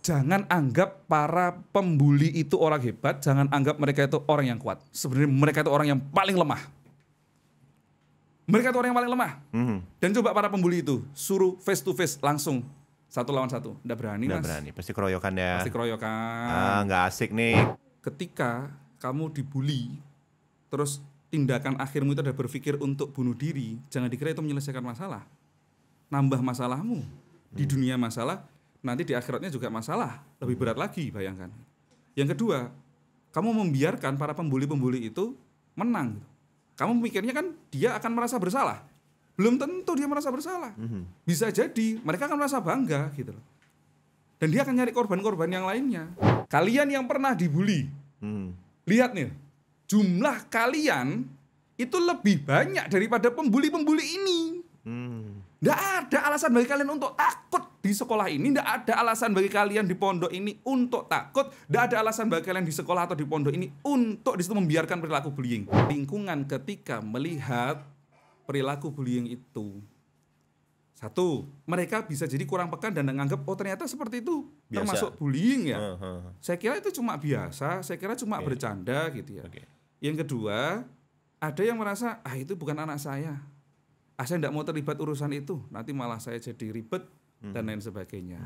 jangan anggap para pembuli itu orang hebat, jangan anggap mereka itu orang yang kuat. Sebenarnya mereka itu orang yang paling lemah. Mereka itu orang yang paling lemah. Mm-hmm. Dan coba para pembuli itu suruh face to face langsung satu lawan satu. Nggak berani, Nggak mas. berani. Pasti keroyokan ya. Pasti keroyokan. Ah, nggak asik nih. Ketika kamu dibully, terus tindakan akhirmu itu ada berpikir untuk bunuh diri, jangan dikira itu menyelesaikan masalah. Nambah masalahmu. Di hmm. dunia masalah, nanti di akhiratnya juga masalah lebih berat lagi bayangkan yang kedua kamu membiarkan para pembuli-pembuli itu menang gitu. kamu mikirnya kan dia akan merasa bersalah belum tentu dia merasa bersalah mhm. bisa jadi mereka akan merasa bangga gitu loh dan dia akan nyari korban-korban yang lainnya kalian yang pernah dibully hmm. lihat nih jumlah kalian itu lebih banyak daripada pembuli-pembuli ini Hmm. Tidak ada alasan bagi kalian untuk takut di sekolah ini. Tidak ada alasan bagi kalian di pondok ini untuk takut. Tidak ada alasan bagi kalian di sekolah atau di pondok ini untuk di membiarkan perilaku bullying. Lingkungan ketika melihat perilaku bullying itu. Satu, mereka bisa jadi kurang pekan dan menganggap, oh ternyata seperti itu. Biasa. Termasuk bullying ya. Uh, uh, Saya kira itu cuma biasa, saya kira cuma okay. bercanda gitu ya. Okay. Yang kedua, ada yang merasa, ah itu bukan anak saya ah saya tidak mau terlibat urusan itu, nanti malah saya jadi ribet hmm. dan lain sebagainya.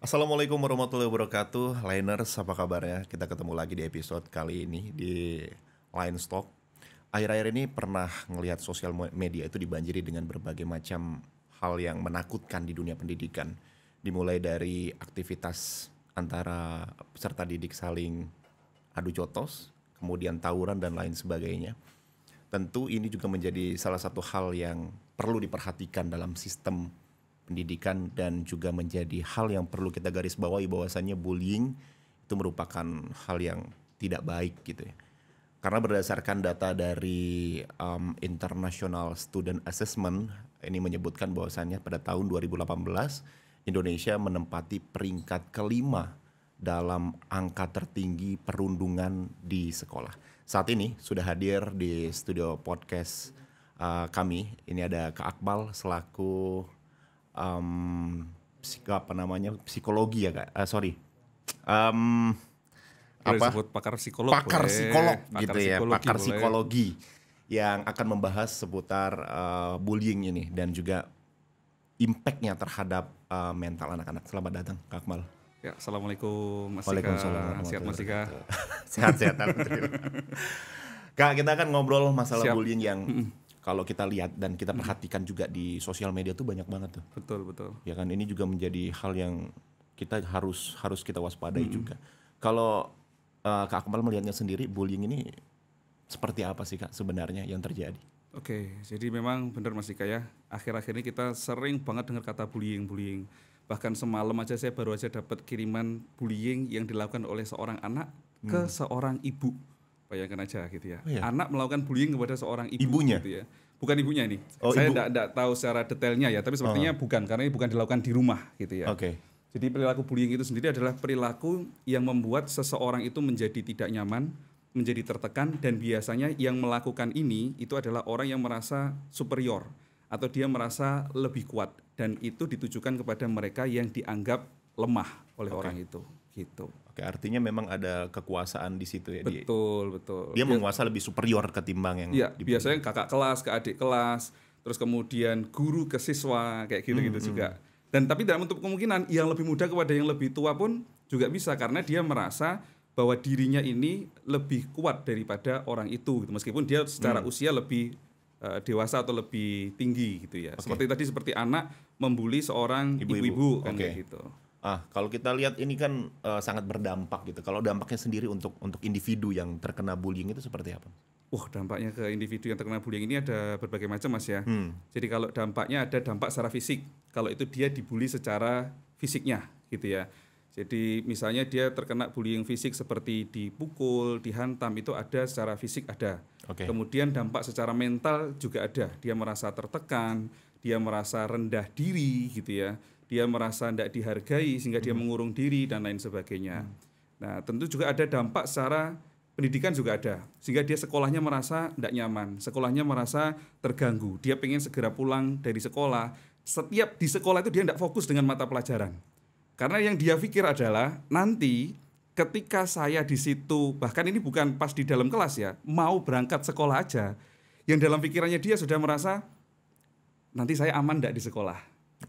Assalamualaikum warahmatullahi wabarakatuh Liners apa kabarnya Kita ketemu lagi di episode kali ini Di Line Stock Akhir-akhir ini pernah ngelihat sosial media itu dibanjiri dengan berbagai macam hal yang menakutkan di dunia pendidikan dimulai dari aktivitas antara peserta didik saling adu jotos, kemudian tawuran dan lain sebagainya. Tentu ini juga menjadi salah satu hal yang perlu diperhatikan dalam sistem pendidikan dan juga menjadi hal yang perlu kita garis bawahi bahwasannya bullying itu merupakan hal yang tidak baik gitu ya. Karena berdasarkan data dari um, International Student Assessment ini menyebutkan bahwasannya pada tahun 2018 Indonesia menempati peringkat kelima dalam angka tertinggi perundungan di sekolah. Saat ini sudah hadir di studio podcast uh, kami. Ini ada Kak Akbal selaku um, psik apa namanya psikologi ya kak? Uh, sorry. Um, apa? Disebut pakar psikolog. Pakar boleh. psikolog pakar gitu ya. Pakar boleh. psikologi yang akan membahas seputar uh, bullying ini dan juga impactnya terhadap uh, mental anak-anak. Selamat datang Kak Akmal. Ya, assalamualaikum Mas Waalaikumsalam. Sehat Mas Ika. sehat sehat. Kak kita akan ngobrol masalah Siap. bullying yang kalau kita lihat dan kita perhatikan juga di sosial media tuh banyak banget tuh. Betul betul. Ya kan ini juga menjadi hal yang kita harus harus kita waspadai -hmm. juga. Kalau uh, Kak Akmal melihatnya sendiri bullying ini seperti apa sih Kak sebenarnya yang terjadi? Oke, jadi memang benar Mas Dika ya. Akhir-akhir ini kita sering banget dengar kata bullying, bullying. Bahkan semalam aja saya baru aja dapat kiriman bullying yang dilakukan oleh seorang anak hmm. ke seorang ibu. Bayangkan aja gitu ya. Oh, iya. Anak melakukan bullying kepada seorang ibu ibunya gitu ya. Bukan ibunya ini. Oh, saya tidak tahu secara detailnya ya, tapi sepertinya oh. bukan karena ini bukan dilakukan di rumah gitu ya. Oke. Okay. Jadi perilaku bullying itu sendiri adalah perilaku yang membuat seseorang itu menjadi tidak nyaman, menjadi tertekan dan biasanya yang melakukan ini itu adalah orang yang merasa superior atau dia merasa lebih kuat dan itu ditujukan kepada mereka yang dianggap lemah oleh okay. orang itu gitu. Oke, artinya memang ada kekuasaan di situ ya. Betul, dia, betul. Dia ya. menguasai lebih superior ketimbang yang. Iya, biasanya kakak kelas ke adik kelas, terus kemudian guru ke siswa kayak gitu-gitu hmm, juga. Hmm. Dan tapi dalam bentuk kemungkinan yang lebih muda kepada yang lebih tua pun juga bisa karena dia merasa bahwa dirinya ini lebih kuat daripada orang itu gitu meskipun dia secara hmm. usia lebih eh, dewasa atau lebih tinggi gitu ya. Okay. Seperti tadi seperti anak membuli seorang ibu-ibu kan okay. gitu. Ah, kalau kita lihat ini kan uh, sangat berdampak gitu. Kalau dampaknya sendiri untuk untuk individu yang terkena bullying itu seperti apa? Wah, dampaknya ke individu yang terkena bullying ini ada berbagai macam, Mas ya. Hmm. Jadi kalau dampaknya ada dampak secara fisik. Kalau itu dia dibully secara fisiknya gitu ya. Jadi misalnya dia terkena bullying fisik seperti dipukul, dihantam itu ada secara fisik ada. Okay. Kemudian dampak secara mental juga ada. Dia merasa tertekan, dia merasa rendah diri gitu ya. Dia merasa tidak dihargai sehingga hmm. dia mengurung diri dan lain sebagainya. Hmm. Nah, tentu juga ada dampak secara pendidikan juga ada. Sehingga dia sekolahnya merasa tidak nyaman, sekolahnya merasa terganggu. Dia pengen segera pulang dari sekolah. Setiap di sekolah itu dia tidak fokus dengan mata pelajaran karena yang dia pikir adalah nanti ketika saya di situ, bahkan ini bukan pas di dalam kelas ya, mau berangkat sekolah aja, yang dalam pikirannya dia sudah merasa nanti saya aman tidak di sekolah.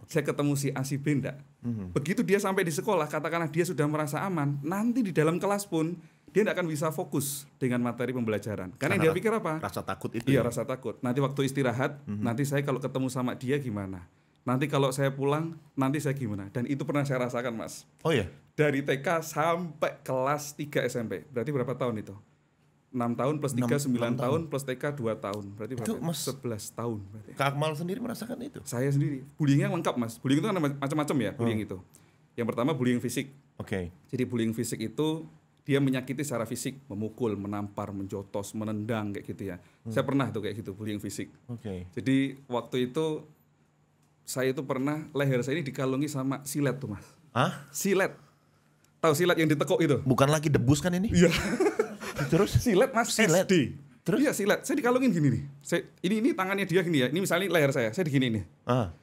Saya ketemu si A si B enggak. Mm-hmm. Begitu dia sampai di sekolah, katakanlah dia sudah merasa aman, nanti di dalam kelas pun dia tidak akan bisa fokus dengan materi pembelajaran. Karena, Karena dia pikir apa? Rasa takut itu. Iya, ya? rasa takut. Nanti waktu istirahat, mm-hmm. nanti saya kalau ketemu sama dia gimana? nanti kalau saya pulang nanti saya gimana dan itu pernah saya rasakan mas oh ya dari TK sampai kelas 3 SMP berarti berapa tahun itu 6 tahun plus 3 6, 9 tahun. tahun plus TK 2 tahun berarti itu berapa? Mas, 11 tahun berarti. Kak Akmal sendiri merasakan itu? Saya sendiri. Bullyingnya lengkap mas. Bullying itu kan macam-macam ya bullying hmm. itu. Yang pertama bullying fisik. Oke. Okay. Jadi bullying fisik itu dia menyakiti secara fisik, memukul, menampar, menjotos, menendang kayak gitu ya. Hmm. Saya pernah tuh kayak gitu bullying fisik. Oke. Okay. Jadi waktu itu saya itu pernah leher saya ini dikalungi sama silet tuh mas. Hah? Silet. Tahu silet yang ditekuk itu? Bukan lagi debus kan ini? Iya. Terus? Silet mas silet. SD. Terus? Iya silet. Saya dikalungin gini nih. Saya, ini ini tangannya dia gini ya. Ini misalnya leher saya. Saya begini nih. Ah.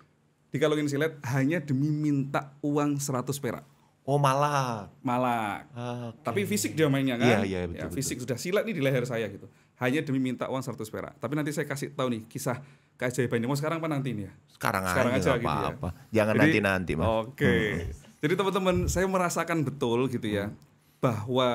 Dikalungin silet hanya demi minta uang 100 perak. Oh malah. Malah. okay. Tapi fisik dia mainnya kan? Iya iya Ya, fisik sudah silat nih di leher saya gitu. Hanya demi minta uang 100 perak. Tapi nanti saya kasih tahu nih kisah keajaiban ini. Mau sekarang apa nanti ini ya? Sekarang, sekarang aja, aja apa Gitu apa. ya. Jangan nanti-nanti, Mas. Oke. Okay. Hmm. Jadi teman-teman, saya merasakan betul gitu ya hmm. bahwa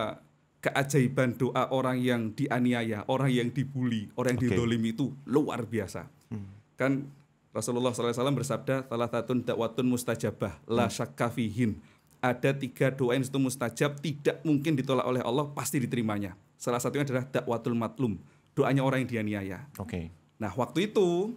keajaiban doa orang yang dianiaya, orang yang dibully, orang yang okay. didolimi itu luar biasa. Hmm. Kan Rasulullah SAW bersabda, salah satu dakwatun mustajabah, hmm. la syakafihin. Ada tiga doa yang itu mustajab, tidak mungkin ditolak oleh Allah, pasti diterimanya. Salah satunya adalah dakwatul matlum, doanya orang yang dianiaya. Oke. Okay Nah waktu itu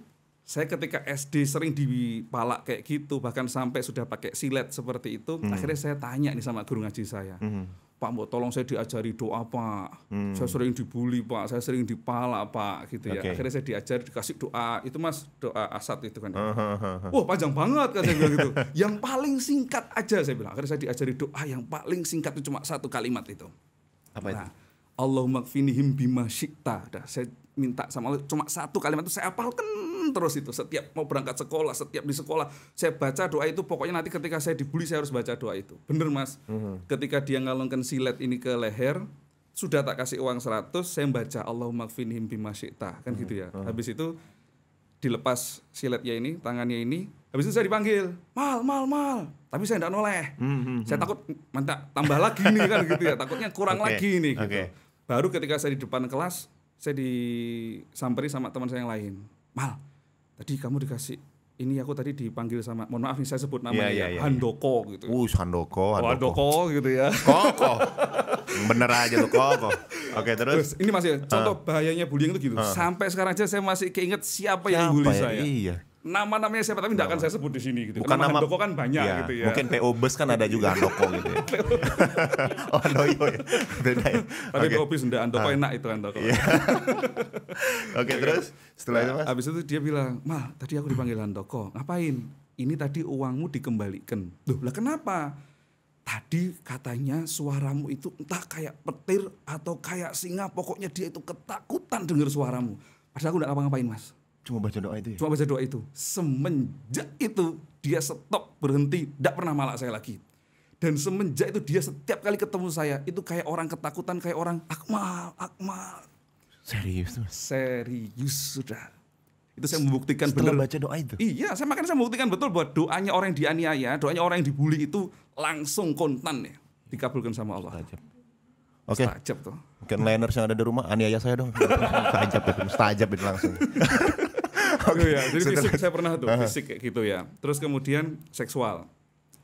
saya ketika SD sering dipalak kayak gitu bahkan sampai sudah pakai silet seperti itu hmm. akhirnya saya tanya nih sama guru ngaji saya hmm. Pak mau tolong saya diajari doa Pak hmm. saya sering dibully Pak saya sering dipalak Pak gitu ya. okay. akhirnya saya diajari dikasih doa itu Mas doa asat itu kan uh, uh, uh, wah panjang banget kan saya bilang gitu yang paling singkat aja saya bilang akhirnya saya diajari doa yang paling singkat itu cuma satu kalimat itu apa nah, itu Allahumma kfinihim bima syikta. Dah, saya minta sama Allah cuma satu kalimat itu saya apalkan terus itu setiap mau berangkat sekolah setiap di sekolah saya baca doa itu pokoknya nanti ketika saya dibully saya harus baca doa itu bener mas mm-hmm. ketika dia ngalungkan silet ini ke leher sudah tak kasih uang 100 saya baca Allahumma kfinhim bimasyita kan mm-hmm. gitu ya mm-hmm. habis itu dilepas siletnya ini tangannya ini habis itu saya dipanggil mal mal mal tapi saya tidak noleh mm-hmm. saya takut minta tambah lagi nih kan gitu ya takutnya kurang okay. lagi nih gitu okay. baru ketika saya di depan kelas saya disamperi sama teman saya yang lain mal tadi kamu dikasih ini aku tadi dipanggil sama mohon maaf nih saya sebut namanya yeah, yeah, ya, iya, iya, iya. Handoko gitu. Uh, Handoko, Handoko. Handoko gitu ya. Koko. Bener aja tuh Koko. Oke, okay, terus? terus ini masih contoh uh. bahayanya bullying itu gitu. Uh. Sampai sekarang aja saya masih keinget siapa, siapa yang bully ya? saya. Iya nama-namanya siapa tapi tidak akan saya sebut di sini gitu. Bukan Karena nama Handoko kan banyak ya, gitu ya. Mungkin PO Bus kan ada juga Handoko gitu ya. oh no, iya, iya. beda ya. Tapi PO Bus tidak Handoko ah. enak itu Handoko. Yeah. Oke, okay, iya. terus setelah itu Mas. Nah, Abis itu dia bilang, "Mah, tadi aku dipanggil Handoko. Ngapain? Ini tadi uangmu dikembalikan." Duh, lah kenapa? Tadi katanya suaramu itu entah kayak petir atau kayak singa, pokoknya dia itu ketakutan dengar suaramu. Padahal aku nggak ngapa-ngapain, Mas Cuma baca doa itu ya? Cuma baca doa itu. Semenjak itu dia stop, berhenti, tidak pernah malak saya lagi. Dan semenjak itu dia setiap kali ketemu saya, itu kayak orang ketakutan, kayak orang Akmal, Akmal. Serius? Serius sudah. Itu saya membuktikan Setelah bener. baca doa itu? Iya, saya makanya saya membuktikan betul bahwa doanya orang yang dianiaya, doanya orang yang dibully itu langsung kontan ya. Dikabulkan sama Allah. Stajab. Oke. Okay. tuh. Mungkin liners yang ada di rumah, aniaya saya dong. Stajab itu, itu langsung. gitu ya. Jadi fisik saya pernah tuh, fisik kayak gitu ya. Terus kemudian seksual.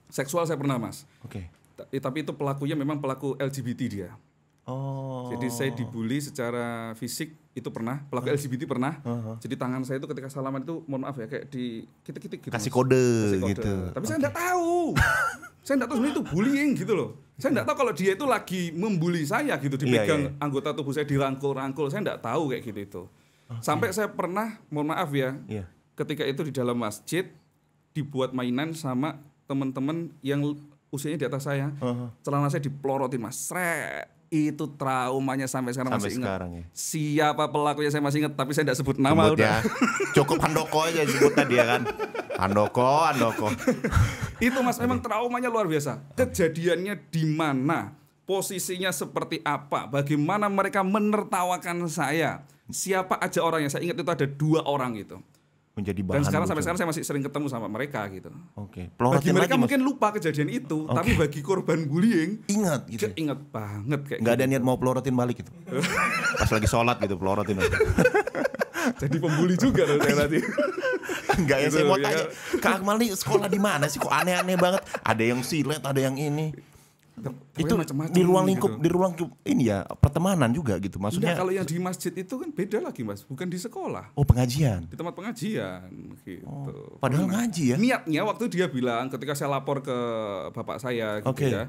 Seksual saya pernah, Mas. Oke. Okay. Tapi itu pelakunya memang pelaku LGBT dia. Oh. Jadi saya dibully secara fisik itu pernah, pelaku uh. LGBT pernah. Uh -huh. Jadi tangan saya itu ketika salaman itu mohon maaf ya kayak di kitik kita gitu. Kasih kode, Kasih kode gitu. Tapi saya enggak tahu. saya enggak tahu sebenarnya itu bullying gitu loh. Saya enggak tahu kalau dia itu lagi membuli saya gitu, iya, iya, dipegang yeah, yeah. anggota tubuh saya dirangkul-rangkul. Saya enggak tahu kayak gitu itu. Sampai saya pernah, mohon maaf ya, yeah. ketika itu di dalam masjid dibuat mainan sama teman-teman yang usianya di atas saya. Uh -huh. Celana saya dipelorotin mas, sret itu traumanya sampai sekarang sampai masih ingat. ya. Siapa pelakunya saya masih ingat, tapi saya tidak sebut nama udah. Ya. Cukup Handoko aja sebutnya dia kan. Handoko, Handoko. itu Mas memang traumanya luar biasa. Kejadiannya di mana? Posisinya seperti apa? Bagaimana mereka menertawakan saya? siapa aja orangnya saya ingat itu ada dua orang gitu menjadi bahan dan sekarang gitu. sampai sekarang saya masih sering ketemu sama mereka gitu oke okay. bagi mereka mungkin lupa kejadian itu okay. tapi bagi korban bullying ingat gitu ya? ingat banget kayak nggak gitu. ada niat mau pelorotin balik gitu pas lagi sholat gitu pelorotin jadi pembuli juga loh saya nanti Enggak ya, gitu saya mau tanya Kak Akmal nih sekolah di mana sih kok aneh-aneh banget ada yang silet ada yang ini itu kan macam -macam di ruang lingkup gitu. di ruang lingkup ini ya pertemanan juga gitu maksudnya. kalau yang di masjid itu kan beda lagi mas, bukan di sekolah. Oh pengajian. Di tempat pengajian gitu. Oh, padahal Pernah. ngaji ya. Niatnya waktu dia bilang ketika saya lapor ke bapak saya gitu okay. ya,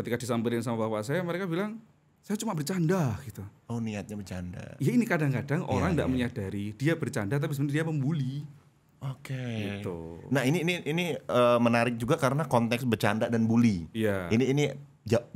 ketika disamperin sama bapak saya mereka bilang saya cuma bercanda gitu. Oh niatnya bercanda. Ya ini kadang-kadang iya, orang tidak ya. Iya. menyadari dia bercanda tapi sebenarnya dia membuli. Oke. Okay. Gitu. Nah ini ini ini uh, menarik juga karena konteks bercanda dan bully. Iya. Ini ini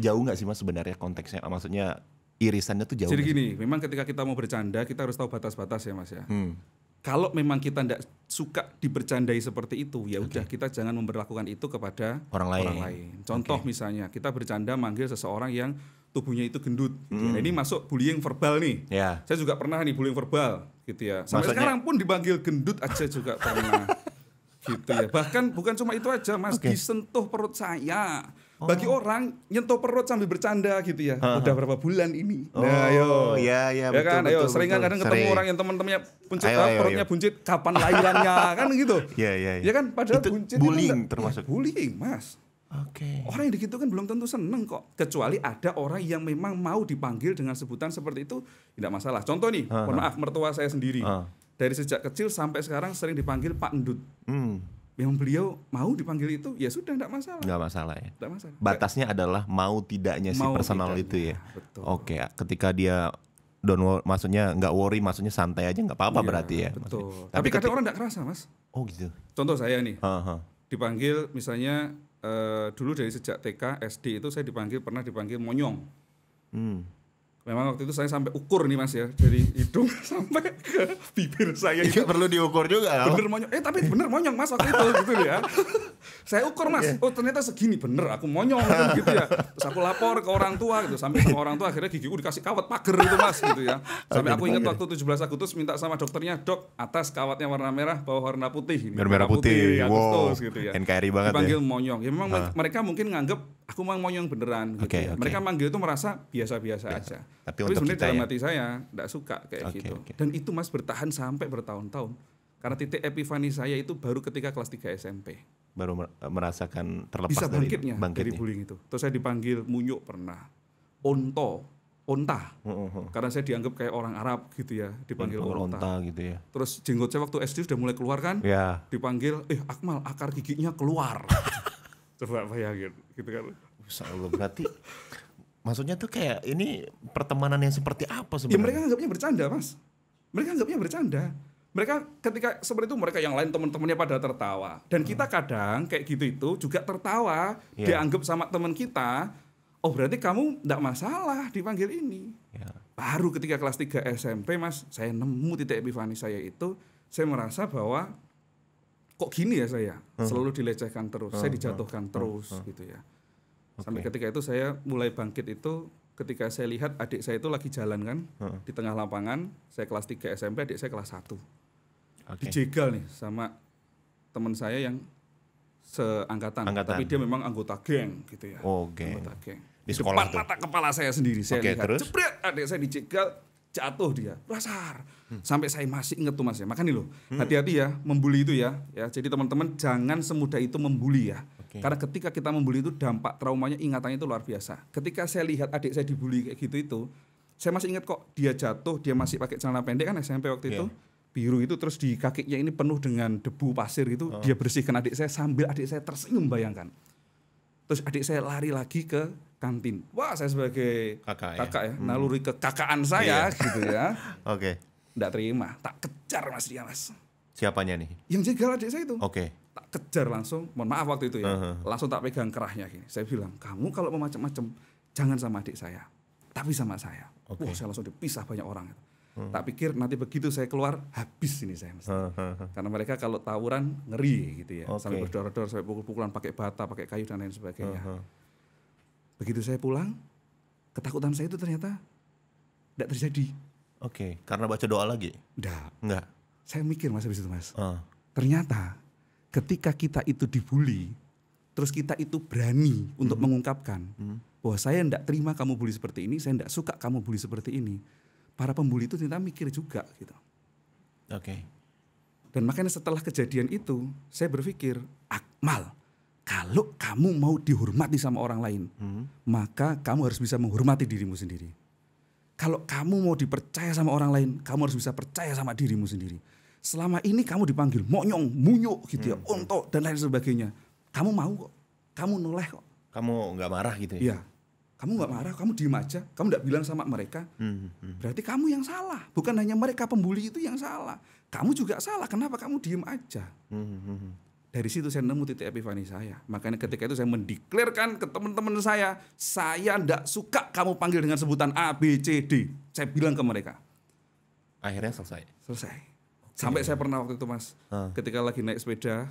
jauh nggak sih mas sebenarnya konteksnya? Maksudnya irisannya tuh jauh. Jadi gini, sih? memang ketika kita mau bercanda kita harus tahu batas-batas ya mas ya. Hmm. Kalau memang kita tidak suka dipercandai seperti itu, ya udah okay. kita jangan memperlakukan itu kepada orang lain. Orang lain. Contoh okay. misalnya kita bercanda manggil seseorang yang tubuhnya itu gendut. Mm. Ya, hmm. ini masuk bullying verbal nih. Yeah. Saya juga pernah nih bullying verbal gitu ya sampai Maksudnya... sekarang pun dipanggil gendut aja juga pernah gitu ya bahkan bukan cuma itu aja mas okay. disentuh perut saya Oh. Bagi orang nyentuh perut sambil bercanda gitu ya. Uh-huh. Udah berapa bulan ini? Oh, nah, ayo. ya ya ya betul, kan? Betul, ayo, betul, sering kan kadang sering. ketemu orang yang teman-temannya buncit, ayo, ayo, perutnya ayo. buncit, kapan lahirannya kan gitu. Iya, iya, iya. Ya kan padahal itu buncit bullying itu termasuk. Ya, bullying, Mas. Oke. Okay. Orang yang begitu kan belum tentu seneng kok, kecuali ada orang yang memang mau dipanggil dengan sebutan seperti itu, tidak masalah. Contoh nih, uh-huh. mohon maaf mertua saya sendiri, uh. dari sejak kecil sampai sekarang sering dipanggil Pak Endut. Hmm. Yang beliau mau dipanggil itu, ya sudah tidak masalah. Tidak masalah ya. Tidak masalah. Batasnya adalah mau tidaknya mau si personal tidaknya. itu ya. Betul. Oke, ketika dia don't worry, maksudnya nggak worry, maksudnya santai aja nggak apa-apa ya, berarti ya. Betul. Tapi, Tapi kadang orang tidak kerasa mas. Oh gitu. Contoh saya nih, uh dipanggil misalnya Eh, dulu dari sejak TK SD itu saya dipanggil pernah dipanggil monyong. Hmm memang waktu itu saya sampai ukur nih mas ya dari hidung sampai ke bibir saya iya, itu perlu diukur juga bener monyong eh tapi bener monyong mas waktu itu gitu ya saya ukur mas iya. oh ternyata segini bener aku monyong gitu, gitu ya terus aku lapor ke orang tua gitu sampai sama orang tua akhirnya gigiku dikasih kawat pagar gitu mas gitu ya sampai aku ingat iya. waktu 17 Agustus minta sama dokternya dok atas kawatnya warna merah bawah warna putih merah, merah putih, putih wow. gitu ya NKRI banget dipanggil ya. monyong ya memang ha. Ah. mereka mungkin nganggep aku mau mau yang beneran okay, gitu okay. Ya. mereka manggil itu merasa biasa-biasa aja tapi, tapi sebenarnya dalam ya. hati saya tidak suka kayak okay, gitu okay. dan itu mas bertahan sampai bertahun-tahun karena titik epifani saya itu baru ketika kelas 3 SMP baru eh, merasakan terlepas bisa bangkitnya dari, bangkitnya. dari bullying itu terus saya dipanggil munyuk pernah onto onta Uh, uh, uh. karena saya dianggap kayak orang Arab gitu ya dipanggil onta, onta gitu ya terus jenggot saya waktu SD sudah mulai keluar kan ya. dipanggil eh Akmal akar giginya keluar coba bayangin gitu kan Masya Allah berarti maksudnya tuh kayak ini pertemanan yang seperti apa ya, sebenarnya ya mereka anggapnya bercanda mas mereka anggapnya bercanda mereka ketika seperti itu mereka yang lain teman-temannya pada tertawa dan kita hmm. kadang kayak gitu itu juga tertawa yeah. dianggap sama teman kita oh berarti kamu tidak masalah dipanggil ini yeah. baru ketika kelas 3 SMP mas saya nemu titik epifani saya itu saya merasa bahwa kok gini ya saya uh -huh. selalu dilecehkan terus, uh -huh. saya dijatuhkan terus uh -huh. gitu ya. Okay. Sampai ketika itu saya mulai bangkit itu ketika saya lihat adik saya itu lagi jalan kan uh di tengah lapangan, saya kelas 3 SMP, adik saya kelas 1. Okay. Dijegal nih sama teman saya yang seangkatan, Angkatan. tapi dia memang anggota geng gitu ya. Oh, geng. Anggota geng. Di sekolah Depan tuh. kepala saya sendiri saya okay, lihat. Terus? adik saya dijegal jatuh dia rasar hmm. sampai saya masih inget tuh mas ya makanya loh hmm. hati-hati ya membuli itu ya ya jadi teman-teman jangan semudah itu membuli ya okay. karena ketika kita membuli itu dampak traumanya ingatannya itu luar biasa ketika saya lihat adik saya dibully kayak gitu itu saya masih inget kok dia jatuh dia masih pakai celana pendek kan SMP waktu yeah. itu biru itu terus di kakinya ini penuh dengan debu pasir itu oh. dia bersihkan adik saya sambil adik saya tersenyum bayangkan terus adik saya lari lagi ke kantin. Wah, saya sebagai kakak, ya? kakak ya, ya naluri kekakaan saya iya. gitu ya. Oke. okay. Enggak terima, tak kejar Mas dia, Mas. Siapanya nih? Yang jaga adik saya itu. Oke. Okay. Tak kejar langsung, mohon maaf waktu itu ya. Uh -huh. Langsung tak pegang kerahnya gini. Saya bilang, "Kamu kalau mau macam-macam, jangan sama adik saya, tapi sama saya." Okay. saya langsung dipisah banyak orang itu. Hmm. Tak pikir nanti begitu saya keluar habis ini saya mas. Uh, Karena mereka kalau tawuran ngeri gitu ya. Okay. Sampai berdoa dor sampai pukul-pukulan pakai bata, pakai kayu dan lain sebagainya. Uh-huh. Begitu saya pulang, ketakutan saya itu ternyata tidak terjadi. Oke, okay. karena baca doa lagi? Enggak. Enggak. Saya mikir mas habis itu mas. Uh. Ternyata ketika kita itu dibully, terus kita itu berani hmm. untuk mengungkapkan hmm. bahwa saya tidak terima kamu bully seperti ini, saya tidak suka kamu bully seperti ini. Para pembuli itu ternyata mikir juga gitu. Oke. Okay. Dan makanya setelah kejadian itu, saya berpikir, Akmal, ah, kalau kamu mau dihormati sama orang lain, hmm. maka kamu harus bisa menghormati dirimu sendiri. Kalau kamu mau dipercaya sama orang lain, kamu harus bisa percaya sama dirimu sendiri. Selama ini kamu dipanggil monyong, munyuk gitu ya, hmm. untuk dan lain sebagainya. Kamu mau kok, kamu noleh kok. Kamu nggak marah gitu ya? Iya. Kamu nggak marah, kamu diem aja, kamu nggak bilang sama mereka. Hmm. Hmm. hmm. Berarti kamu yang salah, bukan hanya mereka pembuli itu yang salah. Kamu juga salah. Kenapa kamu diem aja? Hmm. Hmm, hmm, hmm. Dari situ saya nemu titik epifani saya. Makanya ketika itu saya mendeklarkan ke teman-teman saya, saya tidak suka kamu panggil dengan sebutan A, B, C, D. Saya bilang ke mereka. Akhirnya selesai. Selesai. Okay. Sampai saya pernah waktu itu mas, ah. ketika lagi naik sepeda,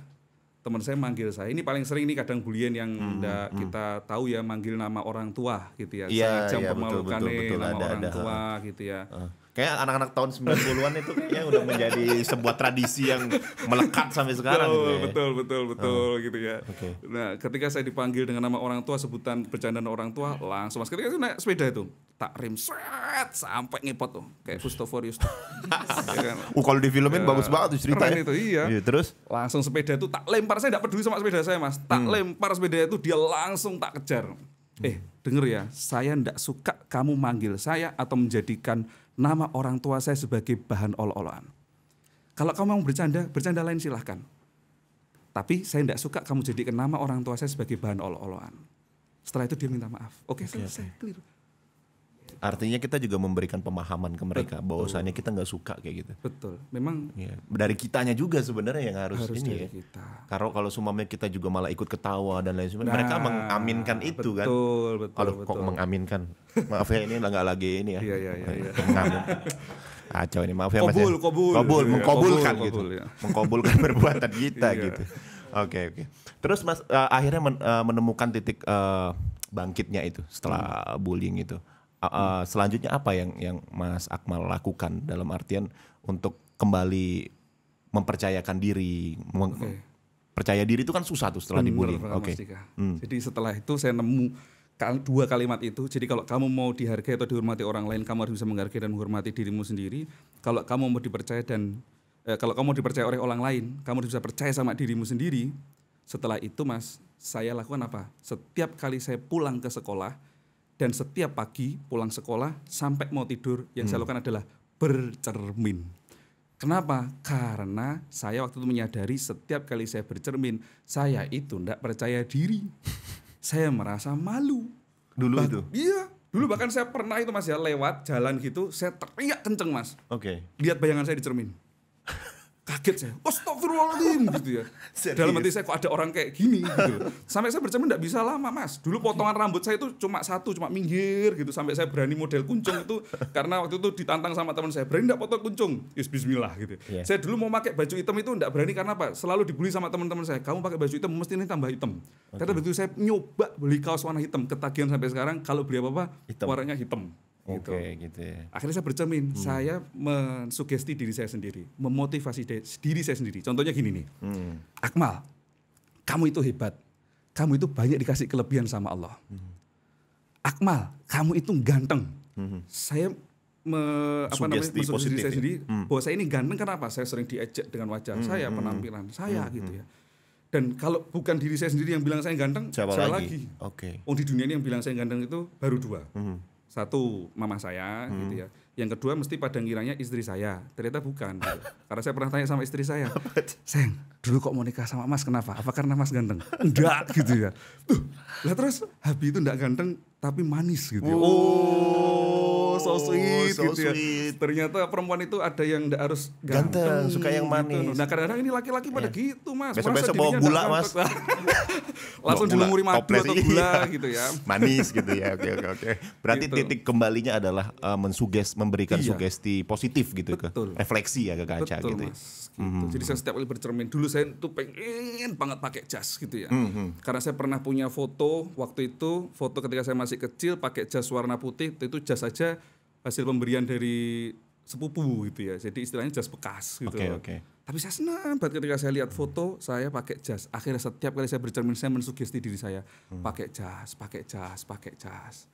teman saya manggil saya. Ini paling sering ini kadang bulian yang hmm, hmm, hmm. kita tahu ya manggil nama orang tua gitu ya. Yeah, iya, jam yeah, pemalukan betul, betul, nama ada, orang ada. tua gitu ya. Uh Kayak anak-anak tahun 90-an itu kayaknya udah menjadi sebuah tradisi yang melekat sampai sekarang betul, gitu ya. Betul, betul, betul oh. gitu ya. Okay. Nah, ketika saya dipanggil dengan nama orang tua, sebutan bercandaan orang tua, langsung Mas ketika itu naik sepeda itu tak rem, set sampai ngepot tuh kayak Gustavorius tuh. ya kan? Uh kalau di filmin ya, bagus banget tuh ceritanya. itu iya. iya. terus langsung sepeda itu tak lempar saya tidak peduli sama sepeda saya Mas. Tak hmm. lempar sepeda itu dia langsung tak kejar. Hmm. Eh, denger ya, saya tidak suka kamu manggil saya atau menjadikan nama orang tua saya sebagai bahan ol-oloan. Kalau kamu mau bercanda, bercanda lain silahkan. Tapi saya tidak suka kamu jadikan nama orang tua saya sebagai bahan ol-oloan. Setelah itu dia minta maaf. Oke, okay, okay, selesai, okay. clear artinya kita juga memberikan pemahaman ke mereka Betul. bahwasanya kita nggak suka kayak gitu. Betul. Memang ya. dari kitanya juga sebenarnya yang harus, harus ini dari ya. Kita. Karena kalau sumamnya kita juga malah ikut ketawa dan lain sebagainya, nah, mereka mengaminkan itu kan. Betul, betul. Aduh, betul. kok mengaminkan? Maaf ya ini nggak lagi ini ya. Iya, iya, iya. iya. acau ini maaf ya Mas. Kobul, ya. kobul. Kobul, ya, mengkobulkan kobul, gitu. Kobul, ya. Mengkobulkan perbuatan kita iya. gitu. Oke, okay, oke. Okay. Terus Mas uh, akhirnya men, uh, menemukan titik uh, bangkitnya itu setelah hmm. bullying itu uh, selanjutnya apa yang yang Mas Akmal lakukan dalam artian untuk kembali mempercayakan diri okay. percaya diri itu kan susah tuh setelah dibully oke okay. hmm. jadi setelah itu saya nemu dua kalimat itu jadi kalau kamu mau dihargai atau dihormati orang lain kamu harus bisa menghargai dan menghormati dirimu sendiri kalau kamu mau dipercaya dan eh, kalau kamu mau dipercaya oleh orang lain kamu harus bisa percaya sama dirimu sendiri setelah itu mas saya lakukan apa setiap kali saya pulang ke sekolah dan setiap pagi pulang sekolah sampai mau tidur yang hmm. saya lakukan adalah bercermin. Kenapa? Karena saya waktu itu menyadari setiap kali saya bercermin, saya itu tidak percaya diri. saya merasa malu. Dulu bah itu? Iya. Dulu bahkan saya pernah itu mas ya lewat jalan gitu, saya teriak kenceng mas. Oke. Okay. Lihat bayangan saya di cermin kaget saya, oh stop astagfirullahaladzim gitu ya. Serius? Dalam hati saya kok ada orang kayak gini gitu. Sampai saya bercermin tidak bisa lama mas. Dulu potongan rambut saya itu cuma satu, cuma minggir gitu. Sampai saya berani model kuncung itu karena waktu itu ditantang sama teman saya, berani tidak potong kuncung? Yes, bismillah gitu. Yeah. Saya dulu mau pakai baju hitam itu tidak berani karena apa? Selalu dibully sama teman-teman saya, kamu pakai baju hitam mesti ini tambah hitam. Okay. Karena begitu saya nyoba beli kaos warna hitam, ketagihan sampai sekarang kalau beli apa-apa warnanya hitam. Gitu. Oke, okay, gitu. Ya. Akhirnya saya bercermin, hmm. saya mensugesti diri saya sendiri, memotivasi diri saya sendiri. Contohnya gini nih, hmm. Akmal, kamu itu hebat, kamu itu banyak dikasih kelebihan sama Allah. Hmm. Akmal, kamu itu ganteng. Hmm. Saya me, apa namanya mensugesti diri saya ya? sendiri hmm. bahwa saya ini ganteng karena apa? Saya sering diejek dengan wajah hmm. saya, hmm. penampilan hmm. saya hmm. gitu hmm. ya. Dan kalau bukan diri saya sendiri yang bilang saya ganteng, siapa lagi? lagi. Oke. Okay. Oh di dunia ini yang bilang saya ganteng itu baru dua. Hmm satu mama saya gitu hmm. gitu ya yang kedua mesti pada ngiranya istri saya ternyata bukan gitu. karena saya pernah tanya sama istri saya seng dulu kok mau nikah sama mas kenapa apa karena mas ganteng enggak gitu ya tuh lah terus habis itu enggak ganteng tapi manis gitu Ya. oh so oh, sweet so gitu ya. sweet. ya. Ternyata perempuan itu ada yang gak harus ganteng, ganteng, suka yang gitu. manis. Gitu. Nah kadang-kadang ini laki-laki pada yeah. gitu mas. Besok-besok bawa gula mas. Langsung dilumuri madu atau gula iya. gitu ya. Manis gitu ya. Oke oke oke. Berarti gitu. titik kembalinya adalah uh, mensuges, memberikan iya. sugesti positif gitu ya Betul. ke refleksi ya ke kaca Betul, gitu. Ya. Mas. Gitu. -hmm. Jadi saya setiap kali bercermin dulu saya tuh pengen banget pakai jas gitu ya. Hmm, -hmm. Karena saya pernah punya foto waktu itu foto ketika saya masih kecil pakai jas warna putih itu jas aja hasil pemberian dari sepupu gitu ya. Jadi istilahnya jas bekas gitu. Okay, okay. Tapi saya senang banget ketika saya lihat foto hmm. saya pakai jas. Akhirnya setiap kali saya bercermin saya mensugesti diri saya hmm. pakai jas, pakai jas, pakai jas.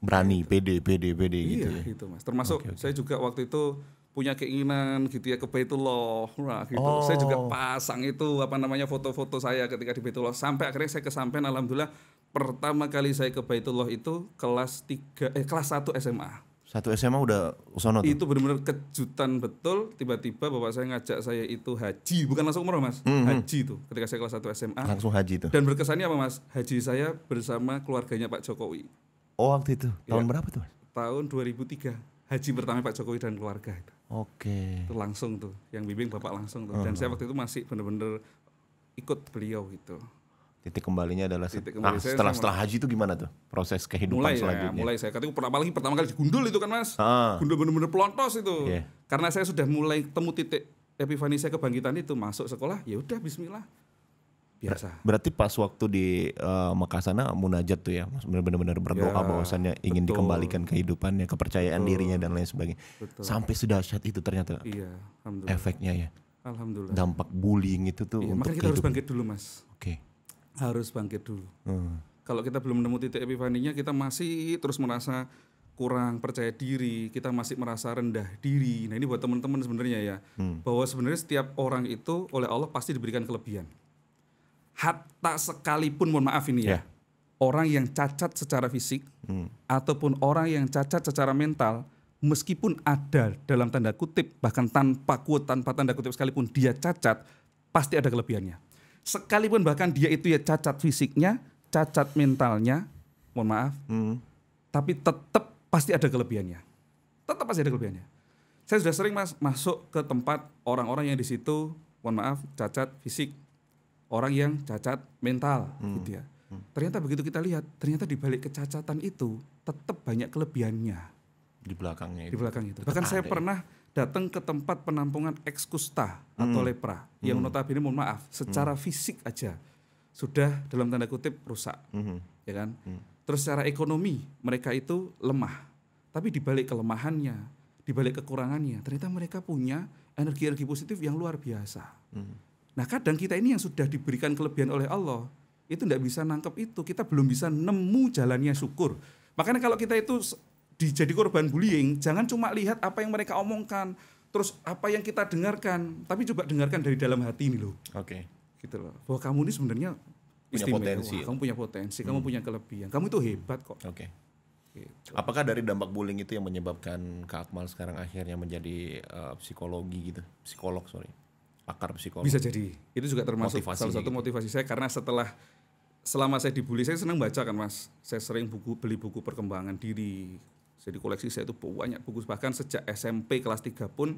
Berani, gitu. pede, pede, pede iya, gitu Iya, ya? gitu Mas. Termasuk okay, okay. saya juga waktu itu punya keinginan gitu ya ke Baitullah nah, gitu. Oh. Saya juga oh. pasang itu apa namanya foto-foto saya ketika di Baitullah sampai akhirnya saya kesampaian alhamdulillah pertama kali saya ke Baitullah itu kelas 3 eh kelas 1 SMA. Satu SMA udah sono tuh. Itu benar-benar kejutan betul. Tiba-tiba bapak saya ngajak saya itu haji, bukan langsung umroh mas, -hmm. hmm. haji itu. Ketika saya kelas satu SMA. Langsung haji itu. Dan berkesannya apa mas? Haji saya bersama keluarganya Pak Jokowi. Oh waktu itu. Iya. Tahun ya. berapa tuh mas? Tahun 2003. Haji pertama Pak Jokowi dan keluarga. itu. Oke. Okay. langsung tuh, yang bimbing bapak langsung tuh. Dan uh saya waktu itu masih benar-benar ikut beliau gitu titik kembalinya adalah titik kembali nah, setelah setelah haji itu gimana tuh proses kehidupan mulai ya, selanjutnya? Ya, mulai saya ketika pertama lagi pertama kali gundul itu kan mas, ah. gundul bener-bener pelontos itu. Yeah. Karena saya sudah mulai temu titik epifani saya kebangkitan itu masuk sekolah, ya udah Bismillah biasa. Berarti pas waktu di uh, Mekah sana munajat tuh ya, benar-benar berdoa ya, bahwasannya ingin betul. dikembalikan kehidupannya, kepercayaan betul. dirinya dan lain sebagainya. Betul. Sampai sudah saat itu ternyata iya, efeknya ya. Alhamdulillah. Dampak bullying itu tuh iya, untuk makanya kita harus bangkit dulu, Mas. Oke. Okay harus bangkit dulu. Hmm. Kalau kita belum nemu titik epifaninya, kita masih terus merasa kurang percaya diri, kita masih merasa rendah diri. Nah ini buat teman-teman sebenarnya ya, hmm. bahwa sebenarnya setiap orang itu oleh Allah pasti diberikan kelebihan. Hatta sekalipun, mohon maaf ini ya, yeah. orang yang cacat secara fisik hmm. ataupun orang yang cacat secara mental, meskipun ada dalam tanda kutip bahkan tanpa kuat tanpa tanda kutip sekalipun dia cacat, pasti ada kelebihannya sekalipun bahkan dia itu ya cacat fisiknya, cacat mentalnya, mohon maaf, hmm. tapi tetap pasti ada kelebihannya. Tetap pasti ada kelebihannya. Saya sudah sering mas masuk ke tempat orang-orang yang di situ, mohon maaf, cacat fisik, orang yang cacat mental, hmm. gitu ya. Hmm. Ternyata begitu kita lihat, ternyata di balik kecacatan itu tetap banyak kelebihannya. Di belakangnya. Itu. Di belakang itu. Bahkan ada. saya pernah datang ke tempat penampungan ekskusta hmm. atau lepra hmm. yang notabene mohon maaf hmm. secara hmm. fisik aja sudah dalam tanda kutip rusak hmm. ya kan hmm. terus secara ekonomi mereka itu lemah tapi dibalik kelemahannya dibalik kekurangannya ternyata mereka punya energi-energi positif yang luar biasa hmm. nah kadang kita ini yang sudah diberikan kelebihan oleh Allah itu tidak bisa nangkep itu kita belum bisa nemu jalannya syukur makanya kalau kita itu dijadi korban bullying, jangan cuma lihat apa yang mereka omongkan, terus apa yang kita dengarkan, tapi coba dengarkan dari dalam hati ini loh. Oke. Okay. Gitu loh. Bahwa kamu ini sebenarnya punya potensi. kamu punya potensi, hmm. kamu punya kelebihan. Kamu itu hebat kok. Oke. Okay. Gitu. Apakah dari dampak bullying itu yang menyebabkan Kak Akmal sekarang akhirnya menjadi uh, psikologi gitu, psikolog sorry, pakar psikologi Bisa jadi. Itu juga termasuk motivasi salah satu gitu. motivasi saya karena setelah selama saya dibully saya senang baca kan mas. Saya sering buku beli buku perkembangan diri, jadi koleksi saya itu banyak buku bahkan sejak SMP kelas 3 pun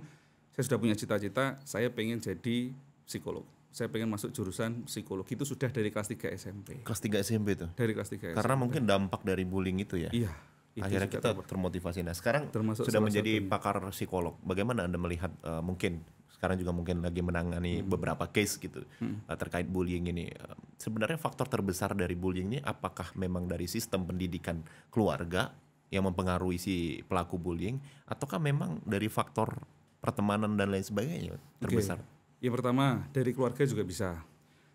saya sudah punya cita-cita saya pengen jadi psikolog. Saya pengen masuk jurusan psikologi itu sudah dari kelas 3 SMP. Kelas 3 SMP itu. Dari kelas 3 SMP. Karena mungkin dampak dari bullying itu ya. Iya. Itu Akhirnya kita termotivasi. termotivasi. Nah, sekarang Termasuk sudah menjadi satunya. pakar psikolog. Bagaimana Anda melihat uh, mungkin sekarang juga mungkin lagi menangani hmm. beberapa case gitu hmm. Eh, terkait bullying ini. Eh, sebenarnya faktor terbesar dari bullying ini apakah memang dari sistem pendidikan keluarga yang mempengaruhi si pelaku bullying ataukah memang dari faktor pertemanan dan lain sebagainya terbesar? Okay. Ya pertama dari keluarga juga bisa.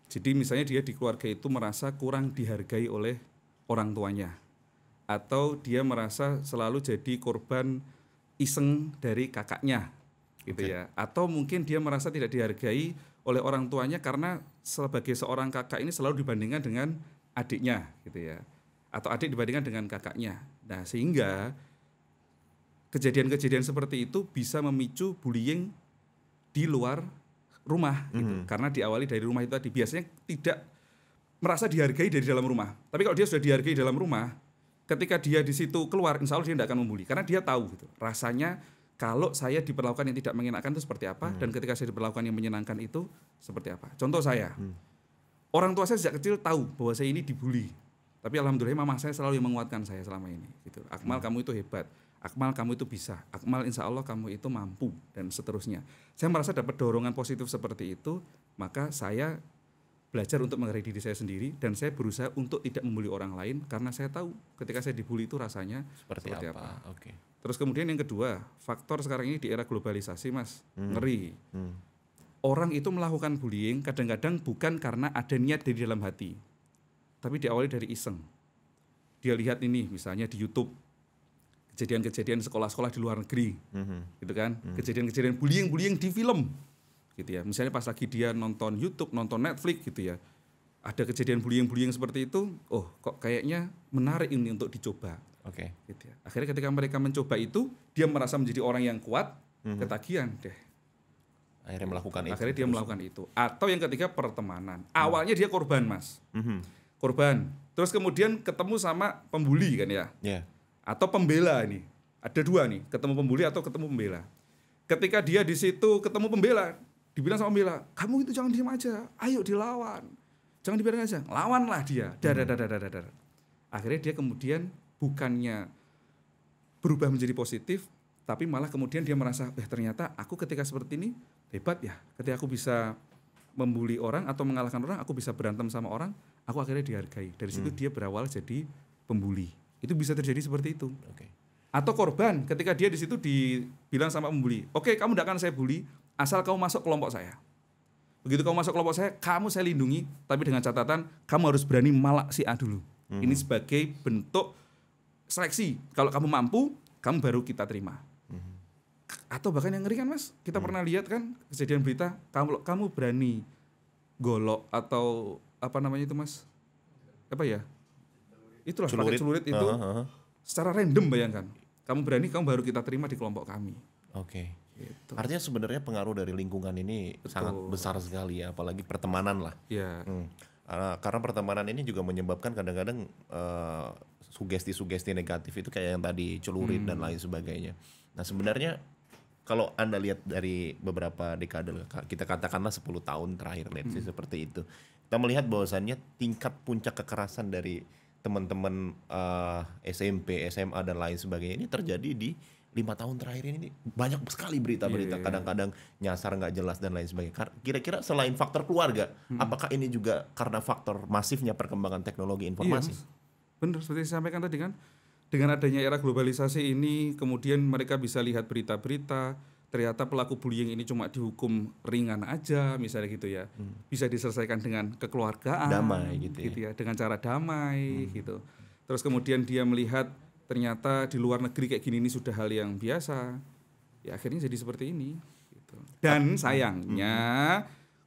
Jadi misalnya dia di keluarga itu merasa kurang dihargai oleh orang tuanya atau dia merasa selalu jadi korban iseng dari kakaknya gitu okay. ya atau mungkin dia merasa tidak dihargai oleh orang tuanya karena sebagai seorang kakak ini selalu dibandingkan dengan adiknya gitu ya atau adik dibandingkan dengan kakaknya. Nah, sehingga kejadian-kejadian seperti itu bisa memicu bullying di luar rumah mm gitu. Karena diawali dari rumah itu tadi biasanya tidak merasa dihargai dari dalam rumah. Tapi kalau dia sudah dihargai dalam rumah, ketika dia di situ keluar, insya Allah dia tidak akan membuli karena dia tahu gitu. Rasanya kalau saya diperlakukan yang tidak mengenakan itu seperti apa hmm. dan ketika saya diperlakukan yang menyenangkan itu seperti apa. Contoh saya, hmm. orang tua saya sejak kecil tahu bahwa saya ini dibully tapi alhamdulillah mama saya selalu yang menguatkan saya selama ini. Gitu. Akmal hmm. kamu itu hebat. Akmal kamu itu bisa. Akmal insya Allah kamu itu mampu dan seterusnya. Saya merasa dapat dorongan positif seperti itu, maka saya belajar untuk menghargai diri saya sendiri dan saya berusaha untuk tidak membuli orang lain karena saya tahu ketika saya dibully itu rasanya seperti, seperti apa. apa. Oke. Terus kemudian yang kedua, faktor sekarang ini di era globalisasi, Mas, hmm. ngeri. Hmm. Orang itu melakukan bullying kadang-kadang bukan karena ada niat dari dalam hati tapi diawali dari iseng. Dia lihat ini misalnya di YouTube kejadian-kejadian sekolah-sekolah di luar negeri, mm-hmm. gitu kan? Mm-hmm. Kejadian-kejadian bullying-bullying di film, gitu ya. Misalnya pas lagi dia nonton YouTube, nonton Netflix, gitu ya. Ada kejadian bullying-bullying seperti itu, oh kok kayaknya menarik ini untuk dicoba. Oke. Okay. Gitu ya. Akhirnya ketika mereka mencoba itu, dia merasa menjadi orang yang kuat, mm-hmm. ketagihan deh. Akhirnya melakukan akhirnya itu. Akhirnya dia terus. melakukan itu. Atau yang ketiga pertemanan. Mm-hmm. Awalnya dia korban, mas. hmm korban. Terus kemudian ketemu sama pembuli kan ya. Yeah. Atau pembela ini. Ada dua nih, ketemu pembuli atau ketemu pembela. Ketika dia di situ ketemu pembela, dibilang sama pembela, "Kamu itu jangan diam aja, ayo dilawan." Jangan dibiarkan aja, lawanlah dia. Dar, dar, dar, dar, dar. Akhirnya dia kemudian bukannya berubah menjadi positif, tapi malah kemudian dia merasa eh ternyata aku ketika seperti ini hebat ya ketika aku bisa membuli orang atau mengalahkan orang aku bisa berantem sama orang aku akhirnya dihargai. Dari situ hmm. dia berawal jadi pembuli. Itu bisa terjadi seperti itu. Okay. Atau korban ketika dia di situ dibilang sama pembuli, "Oke, okay, kamu tidak akan saya bully asal kamu masuk kelompok saya." Begitu kamu masuk kelompok saya, kamu saya lindungi, tapi dengan catatan kamu harus berani malak si A dulu. Hmm. Ini sebagai bentuk seleksi. Kalau kamu mampu, kamu baru kita terima. Hmm. Atau bahkan yang ngeri kan Mas, kita hmm. pernah lihat kan kejadian berita, kamu kamu berani golok atau apa namanya itu mas apa ya itulah celurit, pakai celurit itu uh, huh secara random bayangkan kamu berani kamu baru kita terima di kelompok kami oke okay. gitu. artinya sebenarnya pengaruh dari lingkungan ini Betul. sangat besar sekali ya apalagi pertemanan lah ya hmm. karena pertemanan ini juga menyebabkan kadang-kadang uh, sugesti-sugesti negatif itu kayak yang tadi celurit hmm. dan lain sebagainya nah sebenarnya kalau anda lihat dari beberapa dekade kita katakanlah 10 tahun terakhir let's hmm. seperti itu kita melihat bahwasannya tingkat puncak kekerasan dari teman-teman uh, eh, SMP, SMA dan lain sebagainya ini terjadi di lima tahun terakhir ini banyak sekali berita-berita yeah. Iya, iya, iya. kadang-kadang nyasar nggak jelas dan lain sebagainya. Kira-kira selain faktor keluarga, hmm. apakah ini juga karena faktor masifnya perkembangan teknologi informasi? Iya, benar seperti saya sampaikan tadi kan, dengan adanya era globalisasi ini kemudian mereka bisa lihat berita-berita ternyata pelaku bullying ini cuma dihukum ringan aja misalnya gitu ya hmm. bisa diselesaikan dengan kekeluargaan damai gitu ya. gitu ya dengan cara damai hmm. gitu terus kemudian dia melihat ternyata di luar negeri kayak gini ini sudah hal yang biasa ya akhirnya jadi seperti ini gitu. dan hmm. sayangnya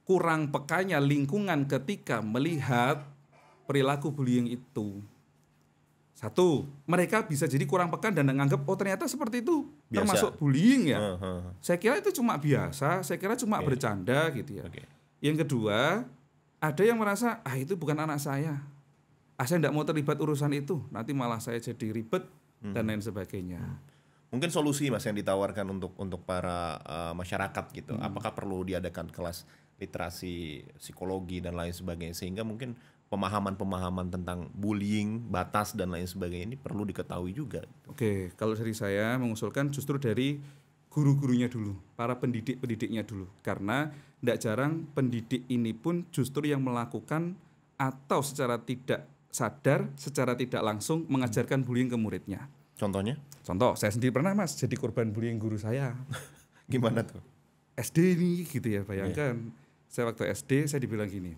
kurang pekanya lingkungan ketika melihat perilaku bullying itu satu, mereka bisa jadi kurang pekan dan menganggap oh ternyata seperti itu biasa. termasuk bullying ya. Uh, uh, uh. Saya kira itu cuma biasa, saya kira cuma okay. bercanda gitu ya. Okay. Yang kedua, ada yang merasa ah itu bukan anak saya. Ah saya tidak mau terlibat urusan itu, nanti malah saya jadi ribet hmm. dan lain sebagainya. Hmm. mungkin solusi mas yang ditawarkan untuk untuk para uh, masyarakat gitu hmm. apakah perlu diadakan kelas literasi psikologi dan lain sebagainya sehingga mungkin pemahaman-pemahaman tentang bullying, batas dan lain sebagainya ini perlu diketahui juga. Oke, kalau dari saya mengusulkan justru dari guru-gurunya dulu, para pendidik-pendidiknya dulu. Karena tidak jarang pendidik ini pun justru yang melakukan atau secara tidak sadar, secara tidak langsung mengajarkan hmm. bullying ke muridnya. Contohnya? Contoh, saya sendiri pernah mas jadi korban bullying guru saya. Gimana tuh? SD ini gitu ya, bayangkan. Yeah. Saya waktu SD saya dibilang gini,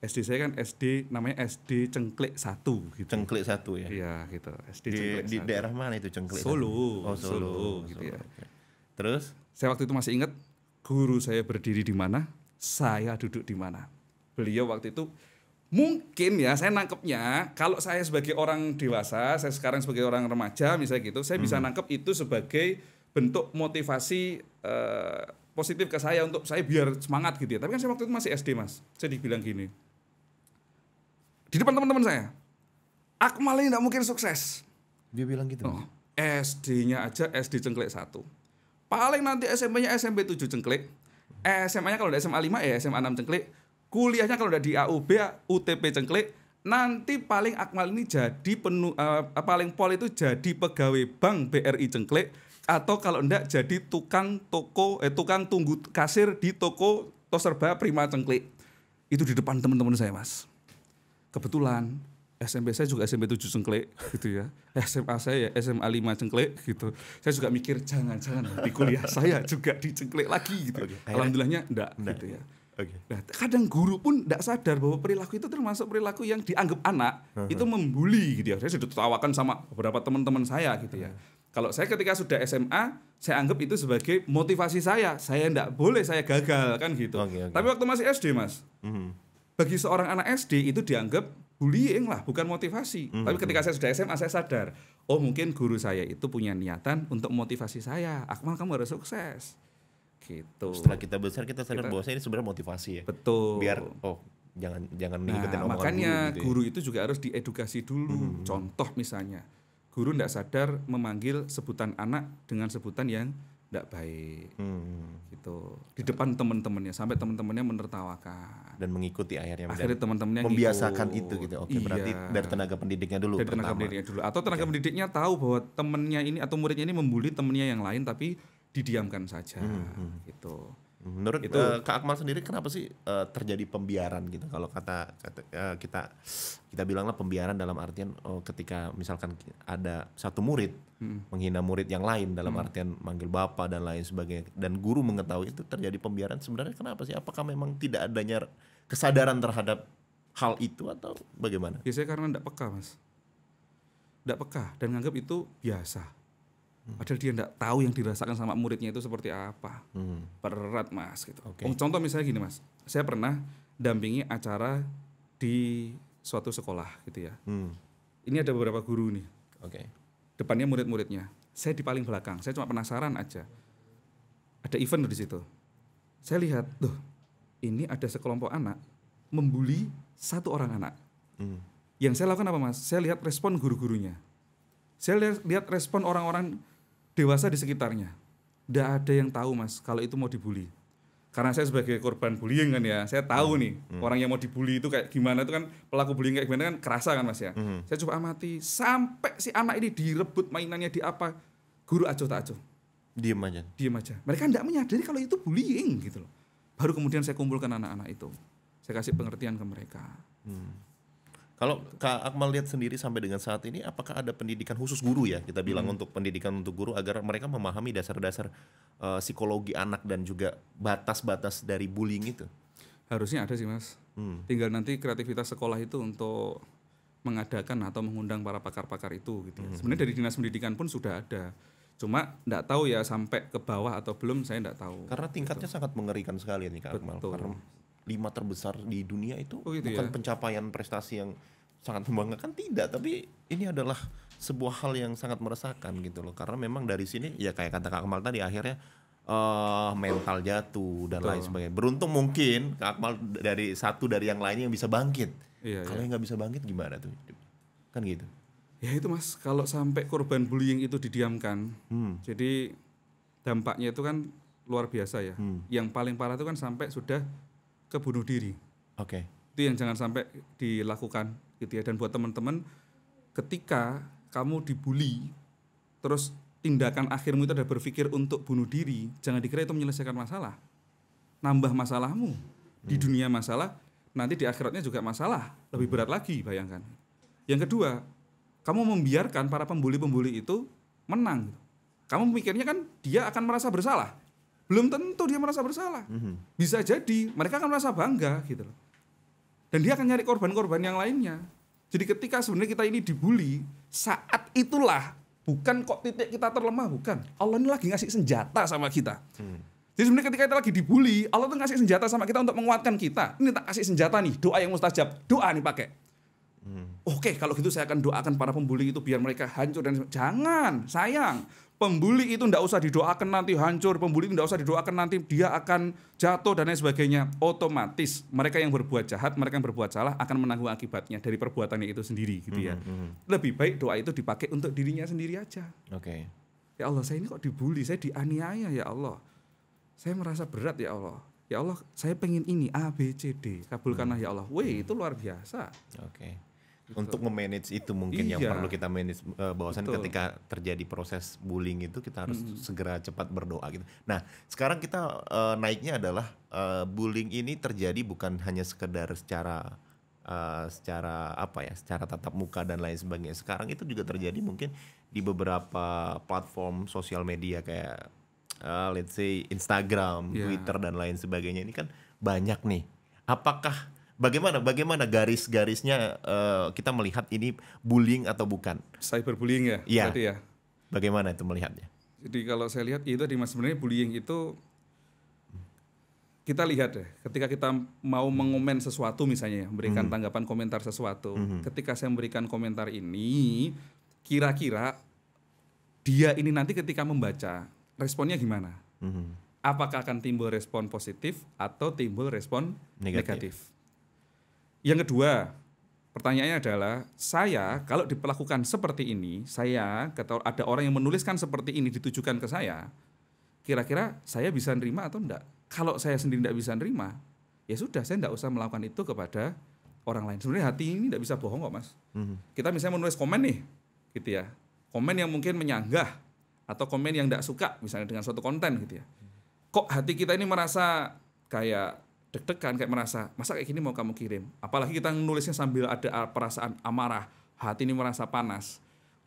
SD saya kan SD namanya SD Cengklik satu gitu. Cengklik satu ya. Iya gitu. SD di, di daerah mana itu Cengklik? Solo. Oh, Solo, Solo, gitu ya. Terus saya waktu itu masih ingat guru saya berdiri di mana, saya duduk di mana. Beliau waktu itu mungkin ya saya nangkepnya kalau saya sebagai orang dewasa, saya sekarang sebagai orang remaja misalnya gitu, saya hmm. bisa nangkep itu sebagai bentuk motivasi uh, positif ke saya untuk saya biar semangat gitu ya. Tapi kan saya waktu itu masih SD, Mas. Saya dibilang gini di depan teman-teman saya Akmal ini tidak mungkin sukses dia bilang gitu oh, SD-nya aja SD cengklek satu paling nanti SMP-nya SMP 7 cengklek SMA-nya kalau udah SMA 5 ya SMA 6 cengklek kuliahnya kalau udah di AUB UTP cengklek nanti paling Akmal ini jadi penu, uh, paling pol itu jadi pegawai bank BRI Cengklek atau kalau enggak jadi tukang toko eh tukang tunggu kasir di toko toserba Prima Cengklek. Itu di depan teman-teman saya, Mas kebetulan SMP saya juga SMP 7 cengklek gitu ya. SMA saya ya SMA 5 cengklek gitu. Saya juga mikir jangan-jangan di kuliah saya juga di cengklek lagi gitu. Okay. Alhamdulillahnya enggak nah. gitu ya. ya? Okay. Nah, kadang guru pun enggak sadar bahwa perilaku itu termasuk perilaku yang dianggap anak uh -huh. itu membuli gitu ya. Saya sudah tertawakan sama beberapa teman-teman saya gitu ya. Uh -huh. Kalau saya ketika sudah SMA, saya anggap itu sebagai motivasi saya. Saya enggak boleh saya gagal kan gitu. Okay, okay. Tapi waktu masih SD mas, Uh mhm. -huh bagi seorang anak SD itu dianggap bullying lah, bukan motivasi. Mm -hmm. Tapi ketika hmm. saya sudah SMA saya sadar, oh mungkin guru saya itu punya niatan untuk motivasi saya. Akmal kamu harus sukses. Gitu. Setelah kita besar kita sadar kita, bahwa ini sebenarnya motivasi ya. Betul. Biar oh jangan jangan nah, ngikutin omongan makanya guru, gitu ya. itu juga harus diedukasi dulu. Mm -hmm. Contoh misalnya, guru tidak sadar memanggil sebutan anak dengan sebutan yang tidak baik hmm. gitu di depan teman-temannya sampai teman-temannya menertawakan dan mengikuti akhirnya akhirnya teman-temannya membiasakan ngikut. itu gitu oke iya. berarti dari tenaga pendidiknya dulu dari tenaga pendidiknya dulu atau tenaga okay. pendidiknya tahu bahwa temennya ini atau muridnya ini membuli temennya yang lain tapi didiamkan saja hmm. hmm. gitu Menurut itu, uh, Kak Akmal sendiri kenapa sih uh, terjadi pembiaran gitu? Kalau kata, kata uh, kita kita bilanglah pembiaran dalam artian oh, ketika misalkan ada satu murid hmm. menghina murid yang lain dalam hmm. artian manggil bapak dan lain sebagainya dan guru mengetahui itu terjadi pembiaran sebenarnya kenapa sih? Apakah memang tidak adanya kesadaran terhadap hal itu atau bagaimana? Biasanya karena tidak peka mas, tidak peka dan nganggap itu biasa Padahal dia tidak tahu yang dirasakan sama muridnya itu seperti apa. Hmm. Berat mas gitu. Okay. Om, contoh misalnya gini mas, saya pernah dampingi acara di suatu sekolah gitu ya. Hmm. Ini ada beberapa guru nih. Oke. Okay. Depannya murid-muridnya. Saya di paling belakang. Saya cuma penasaran aja. Ada event di situ. Saya lihat, tuh, ini ada sekelompok anak membuli satu orang anak. Hmm. Yang saya lakukan apa mas? Saya lihat respon guru-gurunya. Saya lihat respon orang-orang dewasa di sekitarnya. Tidak ada yang tahu mas kalau itu mau dibully. Karena saya sebagai korban bullying kan ya, saya tahu hmm. nih hmm. orang yang mau dibully itu kayak gimana itu kan pelaku bullying kayak gimana kan kerasa kan mas ya. Hmm. Saya coba amati sampai si anak ini direbut mainannya di apa, guru acuh tak acuh. Diem aja. Diem aja. Mereka tidak menyadari kalau itu bullying gitu loh. Baru kemudian saya kumpulkan anak-anak itu, saya kasih pengertian ke mereka. Hmm. Kalau Kak Akmal lihat sendiri sampai dengan saat ini, apakah ada pendidikan khusus guru ya kita bilang hmm. untuk pendidikan untuk guru agar mereka memahami dasar-dasar uh, psikologi anak dan juga batas-batas dari bullying itu? Harusnya ada sih mas. Hmm. Tinggal nanti kreativitas sekolah itu untuk mengadakan atau mengundang para pakar-pakar itu gitu. Ya. Hmm. Sebenarnya dari dinas pendidikan pun sudah ada. Cuma nggak tahu ya sampai ke bawah atau belum saya nggak tahu. Karena tingkatnya gitu. sangat mengerikan sekali nih Kak Akmal. Karena lima terbesar di dunia itu oh, gitu bukan ya? pencapaian prestasi yang sangat membanggakan tidak tapi ini adalah sebuah hal yang sangat meresahkan gitu loh karena memang dari sini ya kayak kata Kak Kemal tadi akhirnya uh, mental jatuh dan Betul. lain sebagainya beruntung mungkin Kak Kemal dari satu dari yang lainnya yang bisa bangkit iya, iya. kalau iya. yang nggak bisa bangkit gimana tuh kan gitu ya itu mas kalau sampai korban bullying itu didiamkan hmm. jadi dampaknya itu kan luar biasa ya hmm. yang paling parah itu kan sampai sudah ke bunuh diri. Oke. Okay. Itu yang jangan sampai dilakukan gitu ya. Dan buat teman-teman ketika kamu dibully terus tindakan akhirmu itu ada berpikir untuk bunuh diri, jangan dikira itu menyelesaikan masalah. Nambah masalahmu di hmm. dunia masalah, nanti di akhiratnya juga masalah, lebih berat lagi bayangkan. Yang kedua, kamu membiarkan para pembuli-pembuli itu menang. Kamu mikirnya kan dia akan merasa bersalah belum tentu dia merasa bersalah. Mm-hmm. Bisa jadi mereka akan merasa bangga gitu loh. Dan dia akan nyari korban-korban yang lainnya. Jadi ketika sebenarnya kita ini dibully, saat itulah bukan kok titik kita terlemah, bukan. Allah ini lagi ngasih senjata sama kita. Mm. Jadi sebenarnya ketika kita lagi dibully, Allah tuh ngasih senjata sama kita untuk menguatkan kita. Ini tak kasih senjata nih, doa yang mustajab. Doa nih pakai. Hmm. Oke, kalau gitu saya akan doakan para pembuli itu biar mereka hancur dan jangan, sayang. Pembuli itu tidak usah didoakan nanti hancur, pembuli itu tidak usah didoakan nanti dia akan jatuh dan lain sebagainya. Otomatis mereka yang berbuat jahat, mereka yang berbuat salah akan menanggung akibatnya dari perbuatannya itu sendiri, gitu ya. Mm -hmm. Lebih baik doa itu dipakai untuk dirinya sendiri aja. Oke. Okay. Ya Allah, saya ini kok dibully, saya dianiaya ya Allah. Saya merasa berat ya Allah. Ya Allah, saya pengen ini A B C D. Kabulkanlah hmm. ya Allah. Wih, hmm. itu luar biasa. Oke. Okay untuk memanage itu mungkin iya. yang perlu kita manage uh, e, bahwasan ketika terjadi proses bullying itu kita harus -hmm. segera cepat berdoa gitu. Nah, sekarang kita uh, naiknya adalah uh, bullying ini terjadi bukan hanya sekedar secara uh, secara apa ya, secara tatap muka dan lain sebagainya. Sekarang itu juga terjadi mungkin di beberapa platform sosial media kayak uh, let's say Instagram, yeah. Twitter dan lain sebagainya. Ini kan banyak nih. Apakah bagaimana bagaimana garis-garisnya uh, kita melihat ini bullying atau bukan? Cyberbullying ya, ya. berarti ya. Bagaimana itu melihatnya? Jadi kalau saya lihat ya itu di mas sebenarnya bullying itu kita lihat deh ya, ketika kita mau hmm. mengomen sesuatu misalnya ya, memberikan -hmm. tanggapan komentar sesuatu -hmm. ketika saya memberikan komentar ini kira-kira dia ini nanti ketika membaca responnya gimana -hmm. apakah akan timbul respon positif atau timbul respon negatif, negatif. Yang kedua, pertanyaannya adalah saya kalau diperlakukan seperti ini, saya atau ada orang yang menuliskan seperti ini ditujukan ke saya, kira-kira saya bisa nerima atau enggak? Kalau saya sendiri tidak bisa nerima, ya sudah saya tidak usah melakukan itu kepada orang lain. Sebenarnya hati ini tidak bisa bohong kok mas. Mm-hmm. Kita misalnya menulis komen nih, gitu ya, komen yang mungkin menyanggah atau komen yang tidak suka misalnya dengan suatu konten gitu ya. Kok hati kita ini merasa kayak deg-degan kayak merasa masa kayak gini mau kamu kirim apalagi kita nulisnya sambil ada perasaan amarah hati ini merasa panas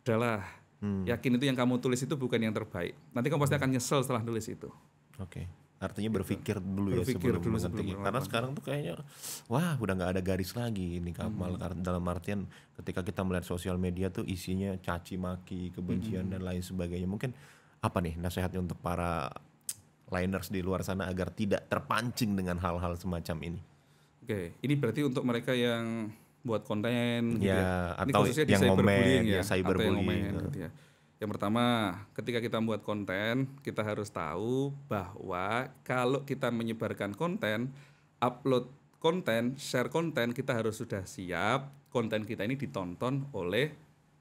udahlah hmm. yakin itu yang kamu tulis itu bukan yang terbaik nanti kamu pasti akan nyesel setelah nulis itu oke okay. artinya berpikir gitu. dulu ya berpikir ya sebelum dulu sebelum karena sekarang tuh kayaknya wah udah nggak ada garis lagi ini kapal hmm. dalam artian ketika kita melihat sosial media tuh isinya caci maki kebencian hmm. dan lain sebagainya mungkin apa nih nasihatnya untuk para liners di luar sana agar tidak terpancing dengan hal-hal semacam ini. Oke, ini berarti untuk mereka yang buat konten, ya, gitu ya. ya? atau ini yang cyberbullying ya, ya cyberbullying. Yang, eh. gitu ya. yang pertama, ketika kita buat konten, kita harus tahu bahwa kalau kita menyebarkan konten, upload konten, share konten, kita harus sudah siap konten kita ini ditonton oleh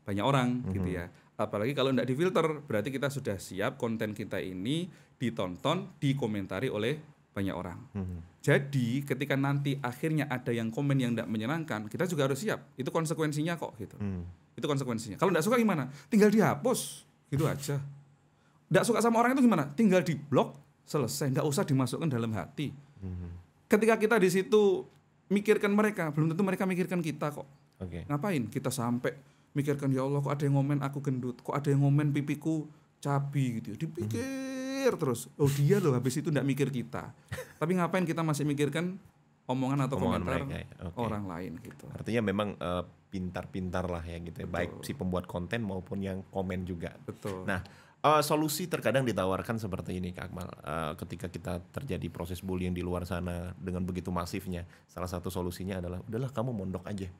banyak orang, mm -hmm. gitu mhm. ya Apalagi kalau tidak difilter, berarti kita sudah siap konten kita ini ditonton, dikomentari oleh banyak orang. Hmm. Jadi ketika nanti akhirnya ada yang komen yang tidak menyenangkan, kita juga harus siap. Itu konsekuensinya kok gitu. mm. Itu konsekuensinya. Kalau tidak suka gimana? Tinggal dihapus, gitu aja. Tidak suka sama orang itu gimana? Tinggal di blok, selesai. Tidak usah dimasukkan dalam hati. Hmm. Ketika kita di situ mikirkan mereka, belum tentu mereka mikirkan kita kok. Okay. Ngapain kita sampai mikirkan ya Allah kok ada yang ngomen aku gendut kok ada yang ngomen pipiku cabi gitu ya dipikir hmm. terus oh dia loh habis itu ndak mikir kita tapi ngapain kita masih mikirkan omongan atau omongan komentar mereka, ya. okay. orang lain gitu artinya memang uh, pintar-pintar lah ya gitu ya baik si pembuat konten maupun yang komen juga betul nah uh, solusi terkadang ditawarkan seperti ini Kak Akmal uh, ketika kita terjadi proses bullying di luar sana dengan begitu masifnya salah satu solusinya adalah udahlah kamu mondok aja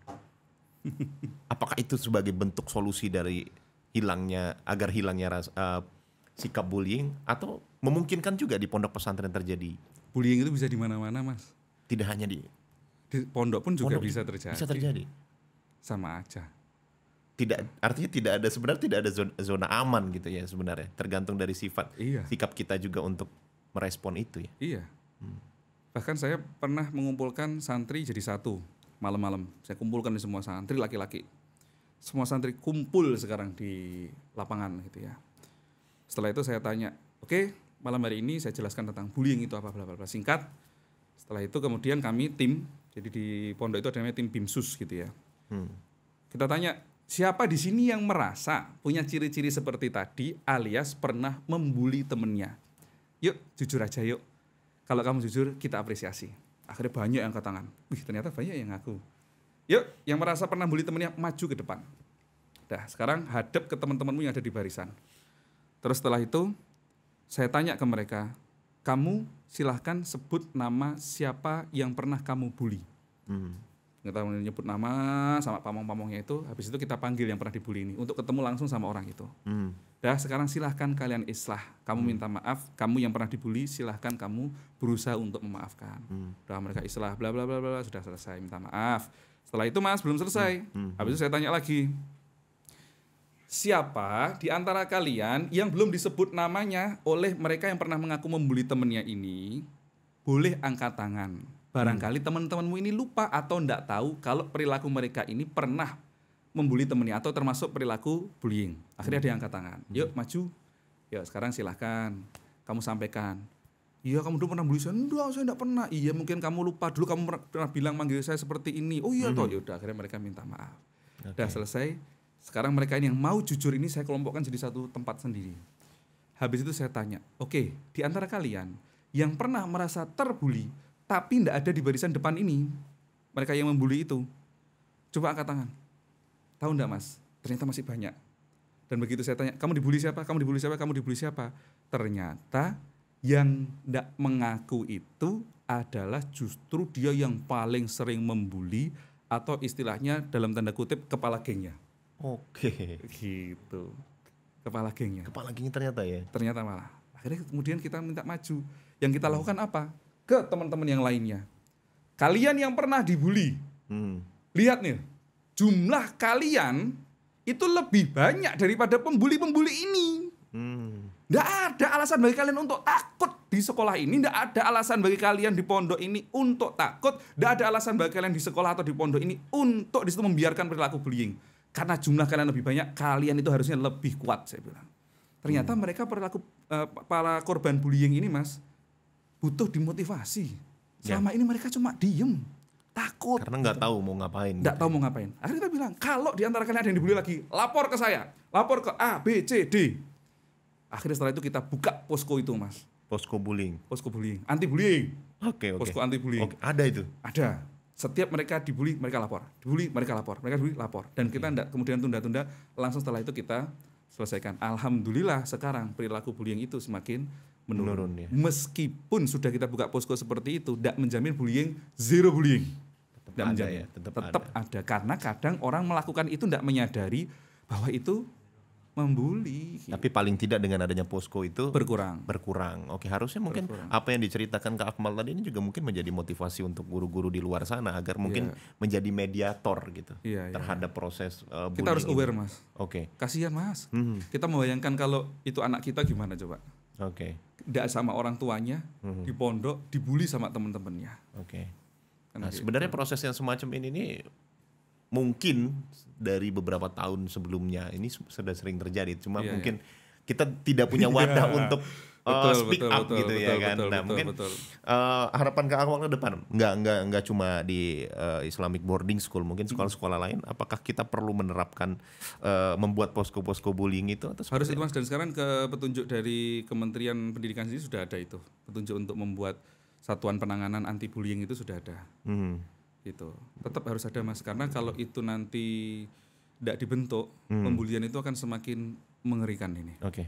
Apakah itu sebagai bentuk solusi dari hilangnya agar hilangnya uh, sikap bullying atau memungkinkan juga di pondok pesantren terjadi? Bullying itu bisa di mana-mana, Mas. Tidak hanya di di pondok pun juga pondok bisa terjadi. Bisa terjadi. Sama aja. Tidak artinya tidak ada sebenarnya tidak ada zona, zona aman gitu ya sebenarnya. Tergantung dari sifat iya. sikap kita juga untuk merespon itu ya. Iya. Hmm. Bahkan saya pernah mengumpulkan santri jadi satu malam-malam. Saya kumpulkan di semua santri laki-laki. Semua santri kumpul sekarang di lapangan gitu ya. Setelah itu saya tanya, oke okay, malam hari ini saya jelaskan tentang bullying itu apa bla bla bla singkat. Setelah itu kemudian kami tim, jadi di pondok itu ada namanya tim bimsus gitu ya. Hmm. Kita tanya siapa di sini yang merasa punya ciri-ciri seperti tadi alias pernah membuli temennya. Yuk jujur aja yuk. Kalau kamu jujur kita apresiasi akhirnya banyak yang angkat tangan wih ternyata banyak yang ngaku yuk yang merasa pernah bully temennya maju ke depan dah sekarang hadap ke teman-temanmu yang ada di barisan terus setelah itu saya tanya ke mereka kamu silahkan sebut nama siapa yang pernah kamu bully hmm nggak tahu nyebut nama sama pamong-pamongnya itu habis itu kita panggil yang pernah dibully ini untuk ketemu langsung sama orang itu hmm. Dah sekarang silahkan kalian islah. Kamu hmm. minta maaf, kamu yang pernah dibully, silahkan kamu berusaha untuk memaafkan. Hmm. Dah mereka islah, bla bla bla bla, sudah selesai minta maaf. Setelah itu Mas belum selesai. Hmm. hmm. Habis itu saya tanya lagi. Siapa di antara kalian yang belum disebut namanya oleh mereka yang pernah mengaku membuli temennya ini, boleh angkat tangan. Barangkali hmm. teman-temanmu ini lupa atau tidak tahu kalau perilaku mereka ini pernah membuli temennya atau termasuk perilaku bullying. Akhirnya hmm. dia angkat tangan. Hmm. Yuk maju. yuk ya, sekarang silahkan kamu sampaikan. Iya kamu dulu pernah bully saya. Enggak, saya enggak pernah. Iya mungkin kamu lupa dulu kamu pernah bilang manggil saya seperti ini. Oh iya hmm. toh. yaudah akhirnya mereka minta maaf. Okay. Udah selesai. Sekarang mereka yang mau jujur ini saya kelompokkan jadi satu tempat sendiri. Habis itu saya tanya, oke okay, di antara kalian yang pernah merasa terbully tapi tidak ada di barisan depan ini, mereka yang membuli itu, coba angkat tangan. Tahu enggak mas? Ternyata masih banyak. Dan begitu saya tanya, kamu dibully siapa? Kamu dibully siapa? Kamu dibully siapa? Ternyata yang tidak mengaku itu adalah justru dia yang paling sering membuli atau istilahnya dalam tanda kutip kepala gengnya. Oke. Gitu. Kepala gengnya. Kepala gengnya ternyata ya. Ternyata malah. Akhirnya kemudian kita minta maju. Yang kita lakukan apa? Ke teman-teman yang lainnya. Kalian yang pernah dibully. Hmm. Lihat nih, jumlah kalian itu lebih banyak daripada pembuli-pembuli ini. Hmm. Nggak ada alasan bagi kalian untuk takut di sekolah ini. Nggak ada alasan bagi kalian di pondok ini untuk takut. Nggak ada alasan bagi kalian di sekolah atau di pondok ini untuk disitu membiarkan perilaku bullying. Karena jumlah kalian lebih banyak, kalian itu harusnya lebih kuat, saya bilang. Ternyata hmm. mereka perilaku uh, para korban bullying ini, Mas, butuh dimotivasi. Ya. Selama yeah. ini mereka cuma diem takut karena nggak tahu mau ngapain nggak gitu. tahu ya. mau ngapain akhirnya kita bilang kalau di antara kalian ada yang dibully lagi lapor ke saya lapor ke A B C D akhirnya setelah itu kita buka posko itu mas posko bullying posko bullying anti bullying oke okay, okay. posko anti bullying okay, ada itu ada setiap mereka dibully mereka lapor dibully mereka lapor mereka dibully lapor dan kita tidak kemudian tunda-tunda langsung setelah itu kita selesaikan alhamdulillah sekarang perilaku bullying itu semakin menurun, menurun ya. meskipun sudah kita buka posko seperti itu tidak menjamin bullying zero bullying tetap ada ya, tetap, tetap ada. ada karena kadang orang melakukan itu tidak menyadari bahwa itu membuli. Tapi paling tidak dengan adanya posko itu berkurang. Berkurang. Oke, harusnya mungkin berkurang. apa yang diceritakan ke Akmal tadi ini juga mungkin menjadi motivasi untuk guru-guru di luar sana agar mungkin yeah. menjadi mediator gitu yeah, iya. terhadap yeah. proses uh, bullying. Kita harus aware, Mas. Oke. Okay. Kasihan, Mas. Mm -hmm. Kita membayangkan kalau itu anak kita gimana coba? Oke. Okay. Tidak sama orang tuanya, mm -hmm. di pondok, dibully sama teman-temannya. Oke. Okay Kan nah, gitu. sebenarnya hmm. proses yang semacam ini nih mungkin dari beberapa tahun sebelumnya ini sudah sering terjadi. Cuma yeah, mungkin yeah. kita tidak punya wadah iya. untuk uh, betul, speak betul, up betul, gitu betul, ya betul, kan. Betul, nah betul, mungkin betul. Uh, harapan ke awal ke depan nggak nggak nggak cuma di uh, Islamic boarding school, mungkin hmm. sekolah-sekolah lain. Apakah kita perlu menerapkan uh, membuat posko-posko bullying itu? Atau Harus itu mas dan sekarang ke petunjuk dari Kementerian Pendidikan sendiri sudah ada itu petunjuk untuk membuat satuan penanganan anti bullying itu sudah ada. Hmm. Gitu. Tetap harus ada Mas karena kalau itu nanti tidak dibentuk, hmm. pembulian itu akan semakin mengerikan ini. Oke. Okay.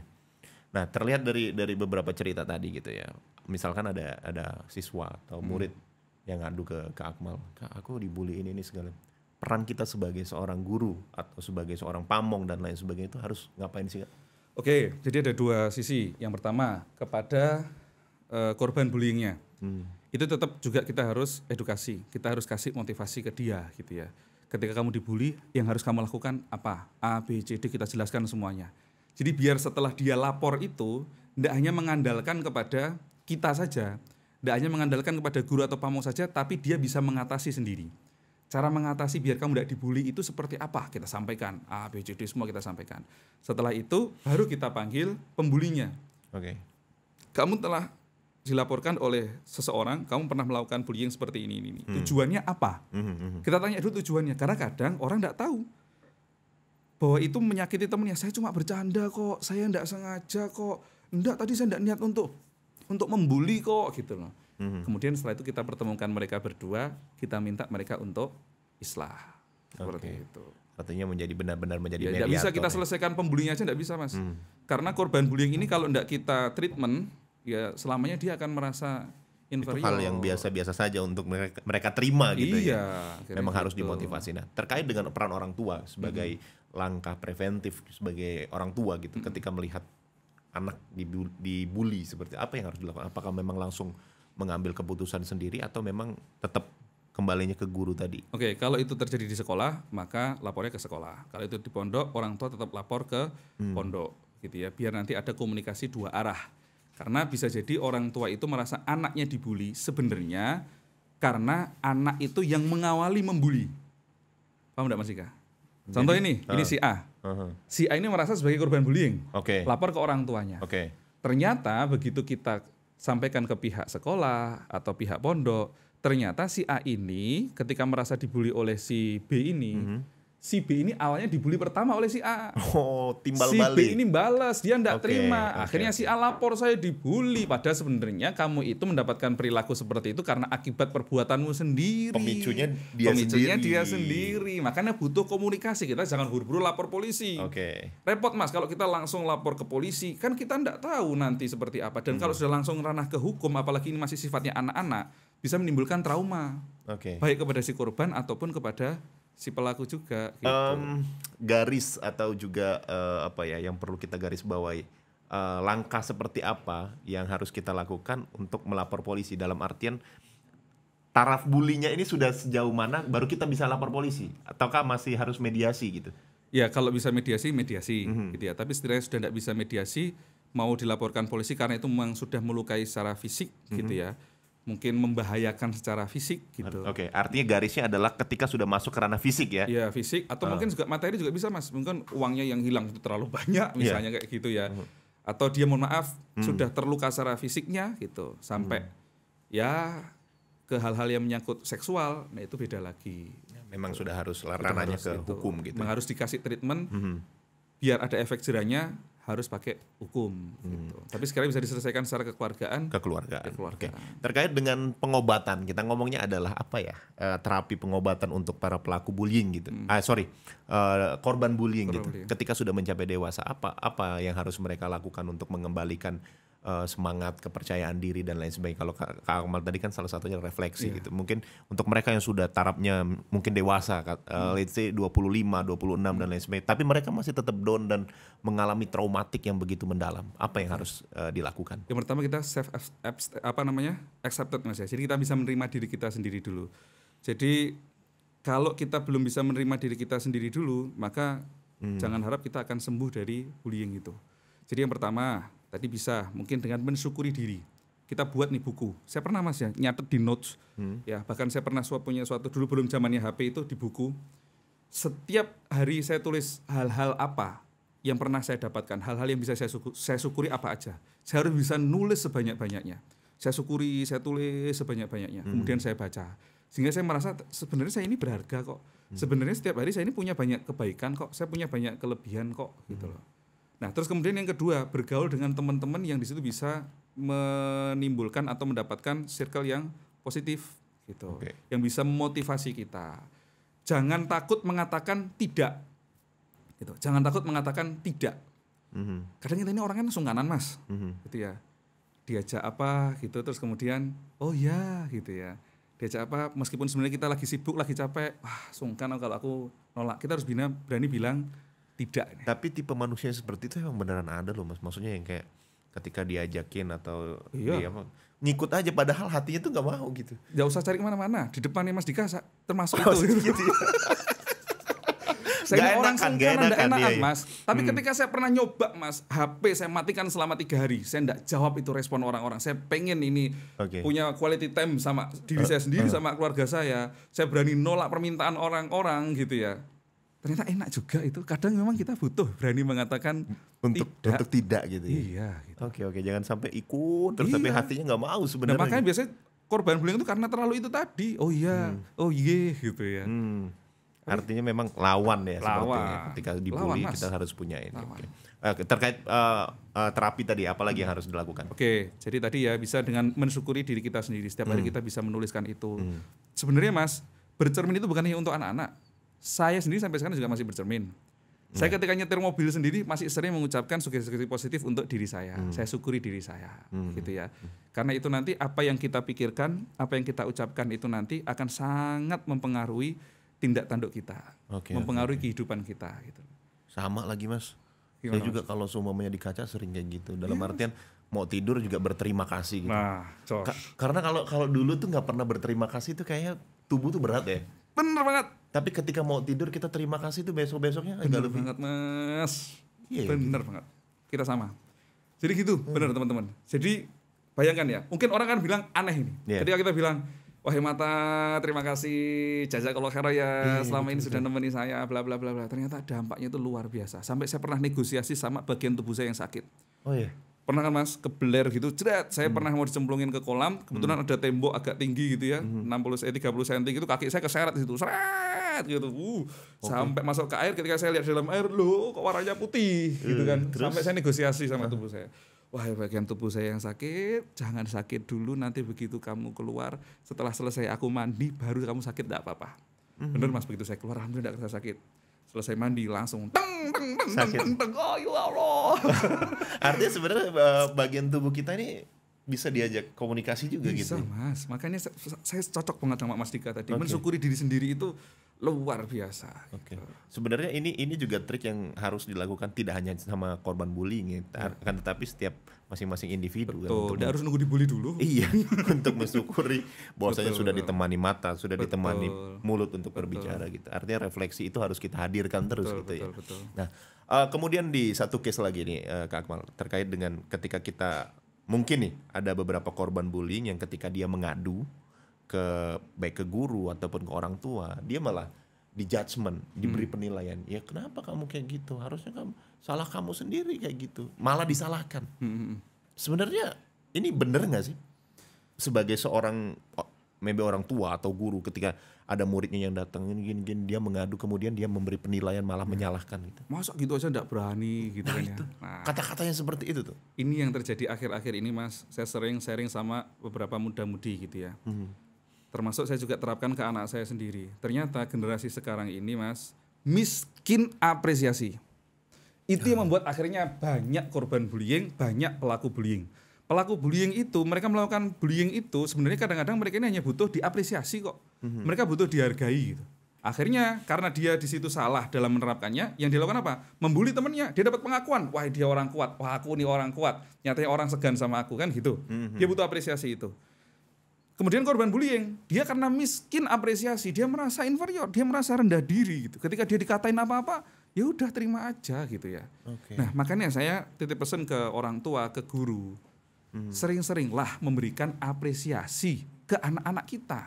Nah, terlihat dari dari beberapa cerita tadi gitu ya. Misalkan ada ada siswa atau hmm. murid hmm. yang ngadu ke ke Akmal, "Kak, aku dibully ini ini segala." Peran kita sebagai seorang guru atau sebagai seorang pamong dan lain sebagainya itu harus ngapain sih, Kak? Oke, jadi ada dua sisi. Yang pertama, kepada uh, korban bullyingnya hmm. itu tetap juga kita harus edukasi kita harus kasih motivasi ke dia gitu ya ketika kamu dibully yang harus kamu lakukan apa a b c d kita jelaskan semuanya jadi biar setelah dia lapor itu tidak hanya mengandalkan kepada kita saja tidak hanya mengandalkan kepada guru atau pamong saja tapi dia bisa mengatasi sendiri cara mengatasi biar kamu tidak dibully itu seperti apa kita sampaikan A B C D semua kita sampaikan setelah itu baru kita panggil pembulinya oke okay. kamu telah dilaporkan oleh seseorang kamu pernah melakukan bullying seperti ini ini, ini. Hmm. tujuannya apa hmm. hmm, hmm. kita tanya dulu tujuannya karena kadang orang tidak tahu bahwa itu menyakiti temannya saya cuma bercanda kok saya tidak sengaja kok tidak tadi saya tidak niat untuk untuk membuli kok gitu loh hmm, hmm. kemudian setelah itu kita pertemukan mereka berdua kita minta mereka untuk islah seperti okay. itu artinya menjadi benar-benar menjadi ya, mediator. bisa ya. kita selesaikan pembulinya aja tidak bisa mas hmm. karena korban bullying ini kalau tidak kita treatment ya selamanya dia akan merasa inferior. Itu hal yang biasa-biasa saja untuk mereka, mereka terima gitu ya. iya, ya. Memang gitu. harus dimotivasi. Nah, terkait dengan peran orang tua sebagai hmm. langkah preventif sebagai orang tua gitu hmm. ketika melihat anak dibully, seperti apa yang harus dilakukan? Apakah memang langsung mengambil keputusan sendiri atau memang tetap kembalinya ke guru tadi? Oke, okay, kalau itu terjadi di sekolah, maka lapornya ke sekolah. Kalau itu di pondok, orang tua tetap lapor ke hmm. pondok gitu ya, biar nanti ada komunikasi dua arah karena bisa jadi orang tua itu merasa anaknya dibully sebenarnya karena anak itu yang mengawali membuli. Paham enggak Mas Ika? Contoh ini, uh, ini si A. Uh eh. -huh. Si A ini merasa sebagai korban bullying. Oke. Okay. Lapor ke orang tuanya. Oke. Okay. Ternyata begitu kita sampaikan ke pihak sekolah atau pihak pondok, ternyata si A ini ketika merasa dibully oleh si B ini, uh mhm. -huh si B ini awalnya dibully pertama oleh si A. Oh, timbal si balik. Si B ini balas, dia enggak okay, terima. Akhirnya okay. si A lapor saya dibully. Pada sebenarnya kamu itu mendapatkan perilaku seperti itu karena akibat perbuatanmu sendiri. Pemicunya dia Pemicunya sendiri. dia sendiri. Makanya butuh komunikasi. Kita jangan buru-buru lapor polisi. Oke. Okay. Repot Mas kalau kita langsung lapor ke polisi, kan kita enggak tahu nanti seperti apa. Dan hmm. kalau sudah langsung ranah ke hukum, apalagi ini masih sifatnya anak-anak, bisa menimbulkan trauma. Oke. Okay. Baik kepada si korban ataupun kepada si pelaku juga gitu. um, garis atau juga uh, apa ya yang perlu kita garis bawahi uh, langkah seperti apa yang harus kita lakukan untuk melapor polisi dalam artian taraf bulinya ini sudah sejauh mana baru kita bisa lapor polisi ataukah masih harus mediasi gitu ya kalau bisa mediasi mediasi mm -hmm. gitu ya tapi setidaknya sudah tidak bisa mediasi mau dilaporkan polisi karena itu memang sudah melukai secara fisik mm -hmm. gitu mhm. ya mungkin membahayakan secara fisik gitu. Oke, okay. artinya garisnya adalah ketika sudah masuk ke ranah fisik ya? Iya fisik, atau uh. mungkin juga materi juga bisa mas. Mungkin uangnya yang hilang itu terlalu banyak iya. misalnya yeah. kayak gitu ya. Hmm. Atau dia mohon maaf hmm. sudah terluka secara fisiknya gitu sampai hmm. ya ke hal-hal yang menyangkut seksual, nah itu beda lagi. Ya, memang sudah harus ranahnya ke itu. hukum gitu. Ya. Memang harus dikasih treatment hmm. biar ada efek jerahnya harus pakai hukum hmm. gitu. Tapi sekarang bisa diselesaikan secara kekeluargaan. Kekeluargaan. kekeluargaan. Okay. Terkait dengan pengobatan, kita ngomongnya adalah apa ya? Eh, terapi pengobatan untuk para pelaku bullying gitu. Hmm. Ah sorry, eh, korban bullying korban gitu. Bullying. Ketika sudah mencapai dewasa, apa apa yang harus mereka lakukan untuk mengembalikan Eh, semangat kepercayaan diri dan lain sebagainya kalau Kak Akmal tadi kan salah satunya refleksi yeah. gitu mungkin untuk mereka yang sudah tarapnya mungkin dewasa uh, let's say 25 26 hmm. dan lain sebagainya tapi mereka masih tetap down dan mengalami traumatik yang begitu mendalam apa yang iya. harus uh, dilakukan yang pertama kita self apa namanya accepted mas ya jadi kita bisa menerima diri kita sendiri dulu jadi kalau kita belum bisa menerima diri kita sendiri dulu maka hmm. jangan harap kita akan sembuh dari bullying itu jadi yang pertama Tadi bisa mungkin dengan mensyukuri diri. Kita buat nih buku. Saya pernah Mas ya nyatet di notes. Hmm. Ya, bahkan saya pernah suap punya suatu dulu belum zamannya HP itu di buku. Setiap hari saya tulis hal-hal apa yang pernah saya dapatkan, hal-hal yang bisa saya, suku, saya syukuri apa aja. Saya harus bisa nulis sebanyak-banyaknya. Saya syukuri, saya tulis sebanyak-banyaknya. Hmm. Kemudian saya baca. Sehingga saya merasa sebenarnya saya ini berharga kok. Hmm. Sebenarnya setiap hari saya ini punya banyak kebaikan kok. Saya punya banyak kelebihan kok gitu hmm. gitu loh. Nah, terus kemudian yang kedua, bergaul dengan teman-teman yang di situ bisa menimbulkan atau mendapatkan circle yang positif gitu. Okay. Yang bisa memotivasi kita. Jangan takut mengatakan tidak. Gitu. Jangan takut mengatakan tidak. Mm-hmm. Kadang kita ini orangnya sungkanan, Mas. Mm-hmm. Gitu ya. Diajak apa gitu terus kemudian oh ya gitu ya. Diajak apa meskipun sebenarnya kita lagi sibuk, lagi capek, wah sungkan kalau aku nolak. Kita harus bina, berani bilang tidak tapi tipe manusia seperti itu emang beneran ada loh mas maksudnya yang kayak ketika diajakin atau iya. dia ngikut aja padahal hatinya tuh nggak mau gitu nggak usah cari kemana-mana di depannya Mas Dika termasuk oh, itu gitu. Ya. saya gak orang kan, gak enakan, enakan iya, iya. mas tapi hmm. ketika saya pernah nyoba mas HP saya matikan selama tiga hari saya nggak jawab itu respon orang-orang saya pengen ini okay. punya quality time sama diri uh, saya sendiri uh. sama keluarga saya saya berani nolak permintaan orang-orang gitu ya ternyata enak juga itu. Kadang memang kita butuh berani mengatakan untuk tidak, untuk tidak gitu ya. Iya. Gitu. Oke oke, jangan sampai ikut terus iya. tapi hatinya nggak mau nah, sebenarnya. Nah, makanya biasanya korban bullying itu karena terlalu itu tadi. Oh iya, hmm. oh iya gitu ya. Hmm. Artinya memang lawan ya lawan. sepertinya. Ketika dibully lawan, kita harus punya ini. Oke. Oke. Eh, terkait uh, uh, terapi tadi apalagi yang harus dilakukan? Oke, jadi tadi ya bisa dengan mensyukuri diri kita sendiri. Setiap hmm. hari kita bisa menuliskan itu. Hmm. Sebenarnya Mas, bercermin itu bukan hanya untuk anak-anak saya sendiri sampai sekarang juga masih bercermin. Hmm. Saya ketika nyetir mobil sendiri masih sering mengucapkan sugesti-sugesti positif untuk diri saya. Hmm. Saya syukuri diri saya, hmm. gitu ya. Karena itu nanti apa yang kita pikirkan, apa yang kita ucapkan itu nanti akan sangat mempengaruhi tindak tanduk kita, okay, mempengaruhi okay. kehidupan kita, gitu. Sama lagi mas. Gimana, saya juga kalau semuanya di kaca sering kayak gitu. Dalam yeah. artian mau tidur juga berterima kasih gitu. Nah, Ka karena kalau kalau dulu tuh nggak pernah berterima kasih itu kayaknya tubuh tuh berat ya. Bener banget tapi ketika mau tidur kita terima kasih itu besok-besoknya agak lebih. banget mas. Iya, iya. Bener gitu. banget. Kita sama. Jadi gitu, hmm. bener teman-teman. Jadi bayangkan ya, mungkin orang kan bilang aneh ini. Yeah. Ketika kita bilang, wahai mata, terima kasih, jajak kalau ya, yeah, iya, selama ini sudah nemeni saya, bla bla bla bla. Ternyata dampaknya itu luar biasa. Sampai saya pernah negosiasi sama bagian tubuh saya yang sakit. Oh iya. Yeah pernah kan mas kebeler gitu jerat saya hmm. pernah mau dicemplungin ke kolam hmm. kebetulan hmm. ada tembok agak tinggi gitu ya hmm. 60 eh 30 cm gitu kaki saya keseret situ seret gitu uh okay. sampai masuk ke air ketika saya lihat dalam air loh kok warnanya putih uh, gitu kan terus? sampai saya negosiasi sama ah. tubuh saya wah bagian tubuh saya yang sakit jangan sakit dulu nanti begitu kamu keluar setelah selesai aku mandi baru kamu sakit tidak apa-apa hmm. bener mas begitu saya keluar alhamdulillah tidak kerasa sakit selesai mandi langsung teng teng teng teng teng, oh ya Allah artinya sebenarnya eh, bagian tubuh kita ini bisa diajak komunikasi juga bisa, gitu. Bisa mas, makanya saya, saya cocok banget sama Mas Dika tadi. Okay. Mensyukuri diri sendiri itu luar biasa. Oke. Okay. Gitu. Sebenarnya ini ini juga trik yang harus dilakukan tidak hanya sama korban bullying, ya, iya. akan ya. tetapi setiap masing-masing individu. Kan betul. Kan, untuk harus nunggu dibully dulu. Iya. untuk mensyukuri bahwasanya sudah ditemani mata, sudah Betul. ditemani mulut untuk Betul. berbicara gitu. Artinya refleksi itu harus kita hadirkan terus Betul, gitu Betul, ya. Betul. Nah. Uh, kemudian di satu case lagi nih uh, Kak Akmal terkait dengan ketika kita mungkin nih ada beberapa korban bullying yang ketika dia mengadu ke baik ke guru ataupun ke orang tua dia malah di judgement diberi hmm. penilaian ya kenapa kamu kayak gitu harusnya kamu salah kamu sendiri kayak gitu malah disalahkan hmm. hmm, hmm. sebenarnya ini bener nggak sih sebagai seorang maybe orang tua atau guru ketika ada muridnya yang datang gini, dia mengadu kemudian dia memberi penilaian malah hmm. menyalahkan gitu. Masa gitu aja enggak berani gitu nah, kan ya? itu. ya. Nah, kata-katanya seperti itu tuh. Ini yang terjadi akhir-akhir ini Mas. Saya sering sharing sama beberapa muda-mudi gitu ya. Hmm. Termasuk saya juga terapkan ke anak saya sendiri. Ternyata generasi sekarang ini Mas miskin apresiasi. Itu yang nah. membuat akhirnya banyak korban bullying, banyak pelaku bullying pelaku bullying itu mereka melakukan bullying itu sebenarnya kadang-kadang mereka ini hanya butuh diapresiasi kok mm-hmm. mereka butuh dihargai gitu akhirnya karena dia di situ salah dalam menerapkannya yang dilakukan apa membuli temennya dia dapat pengakuan wah dia orang kuat wah aku ini orang kuat nyatanya orang segan sama aku kan gitu mm-hmm. dia butuh apresiasi itu kemudian korban bullying dia karena miskin apresiasi dia merasa inferior dia merasa rendah diri gitu ketika dia dikatain apa-apa ya udah terima aja gitu ya okay. nah makanya saya titip pesan ke orang tua ke guru Hmm. sering-seringlah memberikan apresiasi ke anak-anak kita.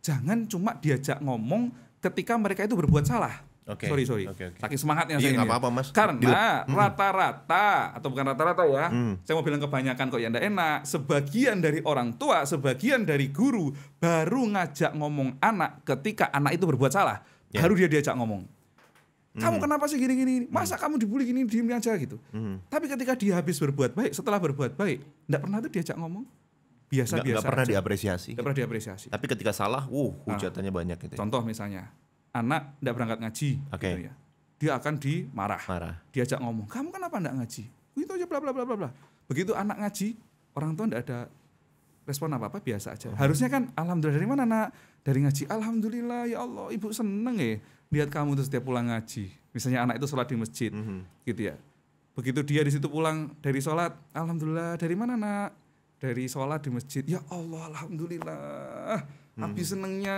Jangan cuma diajak ngomong ketika mereka itu berbuat salah. Okay. Sorry sorry. Okay, okay. Saking semangatnya iya, ini. apa-apa mas. Karena rata hmm. rata-rata atau bukan rata-rata ya, hmm. saya mau bilang kebanyakan kok ya ndak enak. Sebagian dari orang tua, sebagian dari guru baru ngajak ngomong anak ketika anak itu berbuat salah, yeah. baru dia diajak ngomong. Kamu hmm. kenapa sih gini-gini? Hmm. Masa hmm. kamu dibully gini diem aja gitu. Hmm. Tapi ketika dia habis berbuat baik, setelah berbuat baik, enggak pernah tuh diajak ngomong. Biasa-biasa. Enggak biasa pernah aja. diapresiasi. Enggak pernah diapresiasi. Tapi ketika salah, wuh, ah. hujatannya nah, banyak gitu. Ya. Contoh misalnya, anak enggak berangkat ngaji okay. gitu ya. Dia akan dimarah. Marah. Diajak ngomong, "Kamu kenapa enggak ngaji?" Itu aja bla bla bla bla bla. Begitu anak ngaji, orang tua enggak ada respon apa-apa biasa aja. Hmm. Harusnya kan alhamdulillah dari mana anak Dari ngaji. Alhamdulillah ya Allah, ibu seneng ya lihat kamu tuh setiap pulang ngaji misalnya anak itu sholat di masjid mm -hmm. gitu ya begitu dia di situ pulang dari sholat alhamdulillah dari mana nak dari sholat di masjid ya Allah alhamdulillah mm. -hmm. senengnya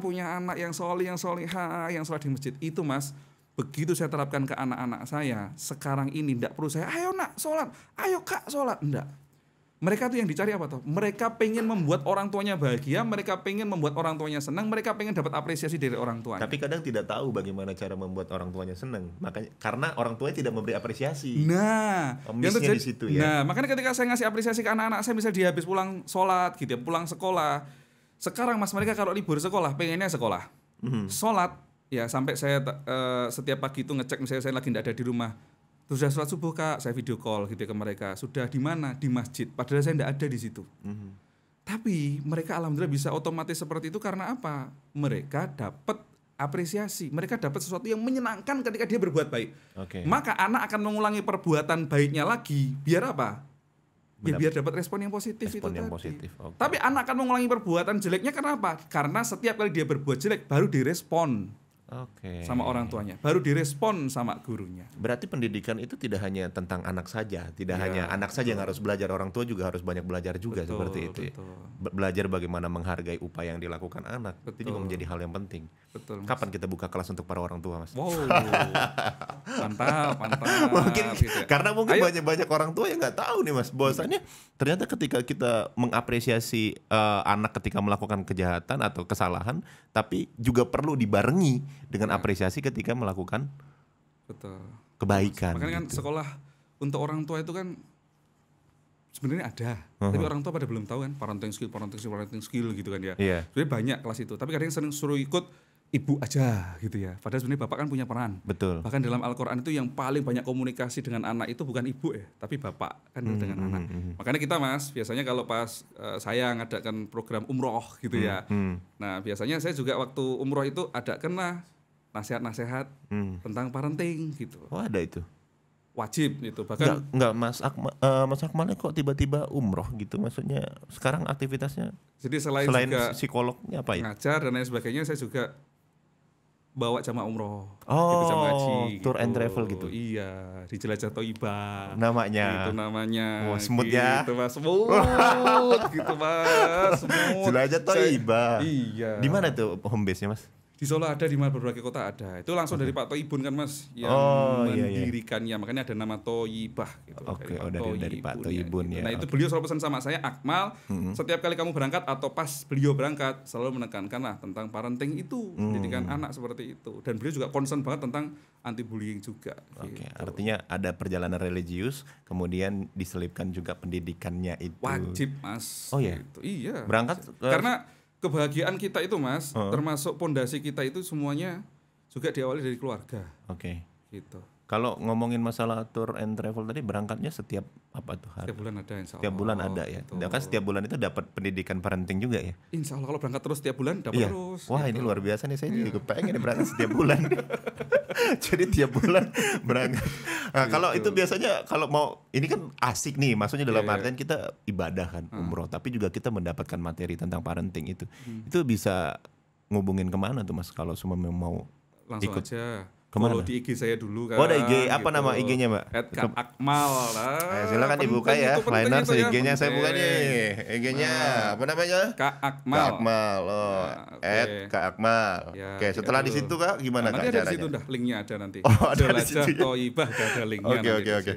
punya anak yang sholih yang sholihah yang sholat di masjid itu mas begitu saya terapkan ke anak-anak saya sekarang ini tidak perlu saya ayo nak sholat ayo kak sholat enggak mereka tuh yang dicari apa tuh? Mereka pengen membuat orang tuanya bahagia, mereka pengen membuat orang tuanya senang, mereka pengen dapat apresiasi dari orang tuanya. Tapi kadang tidak tahu bagaimana cara membuat orang tuanya senang, makanya karena orang tuanya tidak memberi apresiasi. Nah, yang terjadi, di situ ya. Nah, makanya ketika saya ngasih apresiasi ke anak-anak saya, misalnya dia habis pulang sholat gitu ya, pulang sekolah. Sekarang mas mereka kalau libur sekolah, pengennya sekolah, mm -hmm. sholat ya sampai saya uh, setiap pagi itu ngecek misalnya saya lagi tidak ada di rumah sudah sholat subuh kak saya video call gitu ke mereka sudah di mana di masjid padahal saya tidak ada di situ mm-hmm. tapi mereka alhamdulillah bisa otomatis seperti itu karena apa mereka dapat apresiasi mereka dapat sesuatu yang menyenangkan ketika dia berbuat baik okay. maka anak akan mengulangi perbuatan baiknya lagi biar apa ya biar dapat respon yang positif respon itu yang tadi. positif okay. tapi anak akan mengulangi perbuatan jeleknya karena apa karena setiap kali dia berbuat jelek baru direspon okay. sama orang tuanya, baru direspon sama gurunya. Berarti pendidikan itu tidak hanya tentang anak saja, tidak ya, hanya anak betul. saja yang harus belajar, orang tua juga harus banyak belajar juga betul, seperti itu. Ya. Betul. Belajar bagaimana menghargai upaya yang dilakukan anak, betul. itu juga menjadi hal yang penting. Betul. Mas. Kapan kita buka kelas untuk para orang tua, mas? Wow, mantap, mantap. Mungkin gitu ya. karena mungkin Ayo. banyak banyak orang tua yang nggak tahu nih, mas. Bahwasanya ternyata ketika kita mengapresiasi uh, anak ketika melakukan kejahatan atau kesalahan, tapi juga perlu dibarengi dengan nah. apresiasi ketika melakukan betul kebaikan makanya kan gitu. kan sekolah untuk orang tua itu kan sebenarnya ada uh-huh. tapi orang tua pada belum tahu kan parenting skill parenting skill parenting skill gitu kan ya yeah. sebenarnya banyak kelas itu tapi kadang sering suruh ikut ibu aja gitu ya padahal sebenarnya bapak kan punya peran betul bahkan dalam Al-Quran itu yang paling banyak komunikasi dengan anak itu bukan ibu ya tapi bapak kan hmm, dengan hmm, anak hmm. hmm. makanya kita mas biasanya kalau pas uh, saya ngadakan program umroh gitu hmm, ya hmm. nah biasanya saya juga waktu umroh itu ada kena nasihat-nasihat hmm. tentang parenting gitu. Oh ada itu. Wajib gitu bahkan. Nggak, enggak Mas Akma, uh, Mas Akmalnya kok tiba-tiba umroh gitu maksudnya sekarang aktivitasnya. Jadi selain, selain juga psikolognya apa ya? Ngajar dan lain sebagainya saya juga bawa jamaah umroh gitu, oh, gitu haji tour gitu. and travel gitu iya Di jelajah toiba namanya itu namanya wah oh, smooth gitu, ya gitu mas smooth gitu mas smooth jelajah toiba iya di mana tuh home base nya mas di Solo ada di berbagai kota ada. Itu langsung okay. dari Pak Toibun kan Mas yang oh, mendirikannya. Iya, iya. Ya, makanya ada nama Toibah gitu. Oke, okay. dari oh dari, dari Pak ya, Toibun ya. Gitu. ya. Nah, okay. itu beliau selalu pesan sama saya Akmal, mm-hmm. setiap kali kamu berangkat atau pas beliau berangkat selalu menekankanlah tentang parenting itu, mm. pendidikan anak seperti itu. Dan beliau juga concern banget tentang anti bullying juga. Oke, okay. gitu. artinya ada perjalanan religius, kemudian diselipkan juga pendidikannya itu. Wajib, Mas. Oh ya. Gitu. Iya. Berangkat karena kebahagiaan kita itu mas, uh. termasuk pondasi kita itu semuanya juga diawali dari keluarga. Oke. Okay. Gitu. Kalau ngomongin masalah tour and travel tadi berangkatnya setiap apa tuh? Hari? Setiap bulan ada insya Allah. Setiap bulan ada ya. Gitu. Kan setiap bulan itu dapat pendidikan parenting juga ya? Insya Allah kalau berangkat terus setiap bulan dapat iya. terus. Wah gitu. ini luar biasa nih saya iya. juga pengen berangkat setiap bulan. Jadi tiap bulan berangkat. Nah, kalau gitu. itu biasanya kalau mau ini kan asik nih maksudnya dalam yeah, iya. artian kita ibadah kan ah. umroh hmm. tapi juga kita mendapatkan materi tentang parenting itu. Hmm. Itu bisa ngubungin kemana tuh mas kalau semua mau langsung ikut. aja Kemana? Follow di IG saya dulu kan. Oh, ada IG. Apa gitu. nama IG-nya, Mbak? Akmal lah. Eh, silakan dibuka ya. Liner se IG-nya saya buka nih. IG-nya nah. apa namanya? Kak Akmal. Kak Akmal. Oh, nah, okay. Kak Akmal. Ya, Oke, okay, setelah di situ Kak gimana nah, Kak caranya? ada di situ dah linknya ada nanti. Oh, ada jelajah di situ. Jelajah Toibah ada linknya. Oke, oke, oke.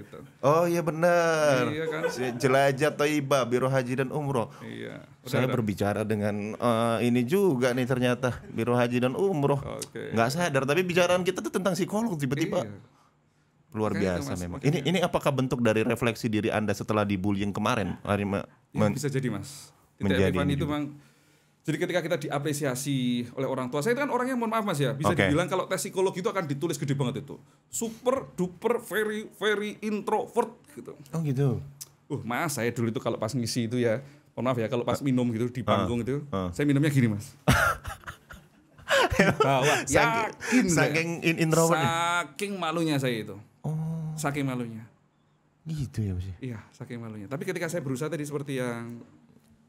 Oh, iya benar. Iya kan. Jelajah Toibah Biro Haji dan Umroh. Iya saya udah. berbicara dengan uh, ini juga nih ternyata Biro Haji dan Umroh. Okay. sadar tapi bicaraan kita tuh tentang psikolog tiba-tiba. Iya. Luar Kayak biasa mas, memang. Makanya. Ini ini apakah bentuk dari refleksi diri Anda setelah dibullying kemarin? Hari ya, bisa jadi, Mas. Tidak menjadi ini itu memang jadi ketika kita diapresiasi oleh orang tua, saya itu kan orang yang mohon maaf mas ya, bisa okay. dibilang kalau tes psikologi itu akan ditulis gede banget itu, super duper very very introvert gitu. Oh gitu. Uh mas saya dulu itu kalau pas ngisi itu ya mohon maaf ya kalau pas eh. minum gitu di eh. panggung uh, itu eh. saya minumnya gini mas bawa yakin saking in introvert ya? saking malunya saya itu oh. saking malunya gitu ya mas ya? iya saking malunya tapi ketika saya berusaha tadi seperti yang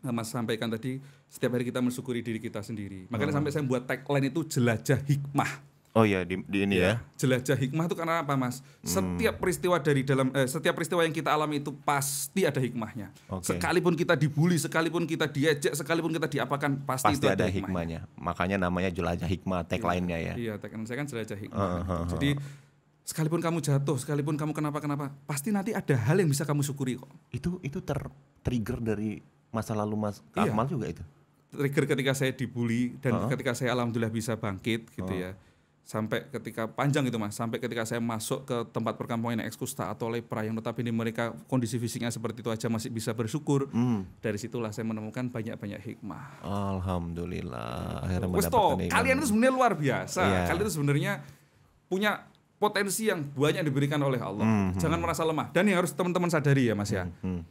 Mas sampaikan tadi setiap hari kita mensyukuri diri kita sendiri makanya oh. sampai saya buat tagline itu jelajah hikmah Oh iya di, di ini ya. ya. Jelajah hikmah itu karena apa, Mas? Hmm. Setiap peristiwa dari dalam eh, setiap peristiwa yang kita alami itu pasti ada hikmahnya. Okay. Sekalipun kita dibully, sekalipun kita diajak, sekalipun kita diapakan pasti, pasti itu ada, ada hikmahnya. hikmahnya. Makanya namanya jelajah hikmah iya. tagline-nya ya. Iya, tagline saya kan jelajah hikmah. Uh, uh, uh, Jadi sekalipun kamu jatuh, sekalipun kamu kenapa-kenapa, pasti nanti ada hal yang bisa kamu syukuri kok. Itu itu ter-trigger dari masa lalu Mas Kamal iya. juga itu. Trigger ketika saya dibully dan uh ketika saya alhamdulillah bisa bangkit gitu uh ya sampai ketika panjang gitu mas sampai ketika saya masuk ke tempat perkampungan ekskusta atau lepra yang tetapi ini mereka kondisi fisiknya seperti itu aja masih bisa bersyukur mm. dari situlah saya menemukan banyak banyak hikmah alhamdulillah akhirnya Westo, kalian itu sebenarnya luar biasa yeah. kalian itu sebenarnya punya potensi yang banyak diberikan oleh Allah mm -hmm. jangan merasa lemah dan yang harus teman-teman sadari ya mas ya mm -hmm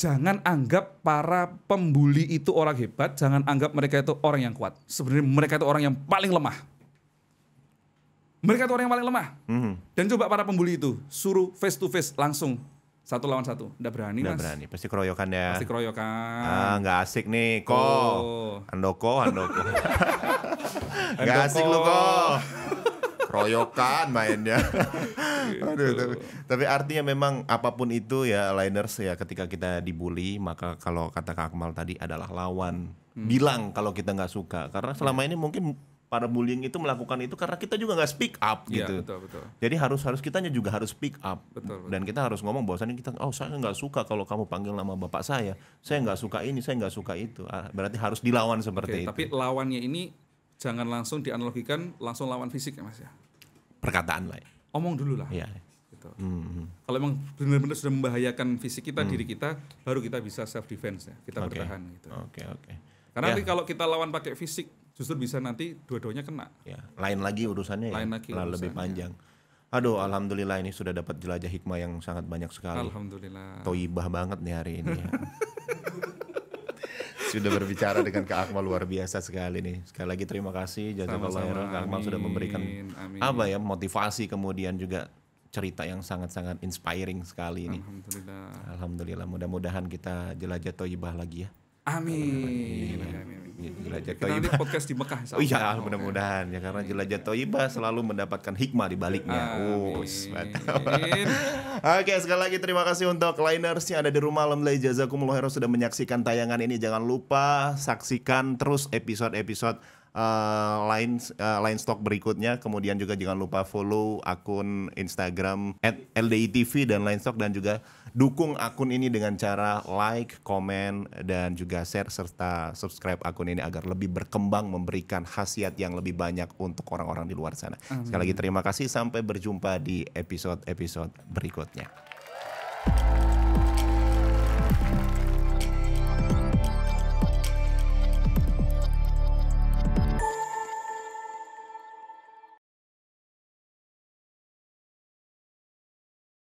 jangan anggap para pembuli itu orang hebat, jangan anggap mereka itu orang yang kuat. Sebenarnya mereka itu orang yang paling lemah. Mereka itu orang yang paling lemah. Mm-hmm. Dan coba para pembuli itu suruh face to face langsung satu lawan satu. Nggak berani Nggak mas. berani. Pasti keroyokan ya. Pasti keroyokan. Ah nggak asik nih ko. Oh. Andoko, andoko. nggak asik lu ko. Keroyokan mainnya. Aduh, gitu. tapi, tapi artinya memang apapun itu ya liners ya ketika kita dibully maka kalau kata Kak Akmal tadi adalah lawan. Hmm. Bilang kalau kita nggak suka karena selama ya. ini mungkin para bullying itu melakukan itu karena kita juga nggak speak up gitu. gitu. Betul, betul. Jadi harus harus kitanya juga harus speak up. Betul, betul. Dan kita harus ngomong bahwasannya kita oh saya nggak suka kalau kamu panggil nama bapak saya. Saya nggak suka ini, saya nggak suka itu. Ah, berarti harus dilawan seperti Oke, itu. Tapi lawannya ini jangan langsung dianalogikan langsung lawan fisik ya Mas ya. Perkataan lah. Omong dulu lah. Ya. Gitu. Mm-hmm. Kalau emang benar-benar sudah membahayakan fisik kita, mm. diri hmm. kita, baru kita bisa self defense ya. Kita okay. bertahan gitu. Oke, okay, oke. Okay. Karena ya. nanti kalau kita lawan pakai fisik justru bisa nanti dua-duanya kena. Ya, lain lagi urusannya ya, lain ya. Lagi urusannya. lebih panjang. Aduh, alhamdulillah ini sudah dapat jelajah hikmah yang sangat banyak sekali. Alhamdulillah. Toibah banget nih hari ini. Ya. sudah berbicara dengan Kak Akmal luar biasa sekali nih. Sekali lagi terima kasih jazakallahu khairan Kak Akmal sudah memberikan Amin. apa ya motivasi kemudian juga cerita yang sangat-sangat inspiring sekali ini. Alhamdulillah. Alhamdulillah. Mudah-mudahan kita jelajah toibah lagi ya. Amin. Jelajah Amin. Iya, jelajah Kita podcast di Mekah. Oh iya, mudah-mudahan ya karena Jelajah Toiba selalu mendapatkan hikmah di baliknya. Oh, Oke, sekali lagi terima kasih untuk liners yang ada di rumah Alhamdulillah jazakumullah khairan sudah menyaksikan tayangan ini. Jangan lupa saksikan terus episode-episode uh, eh, lain uh, eh, lain stok berikutnya. Kemudian juga jangan lupa follow akun Instagram @lditv dan lain stok dan juga dukung akun ini dengan cara like, komen, dan juga share serta subscribe akun ini agar lebih berkembang memberikan khasiat yang lebih banyak untuk orang-orang di luar sana. Amin. Sekali lagi terima kasih sampai berjumpa di episode-episode berikutnya.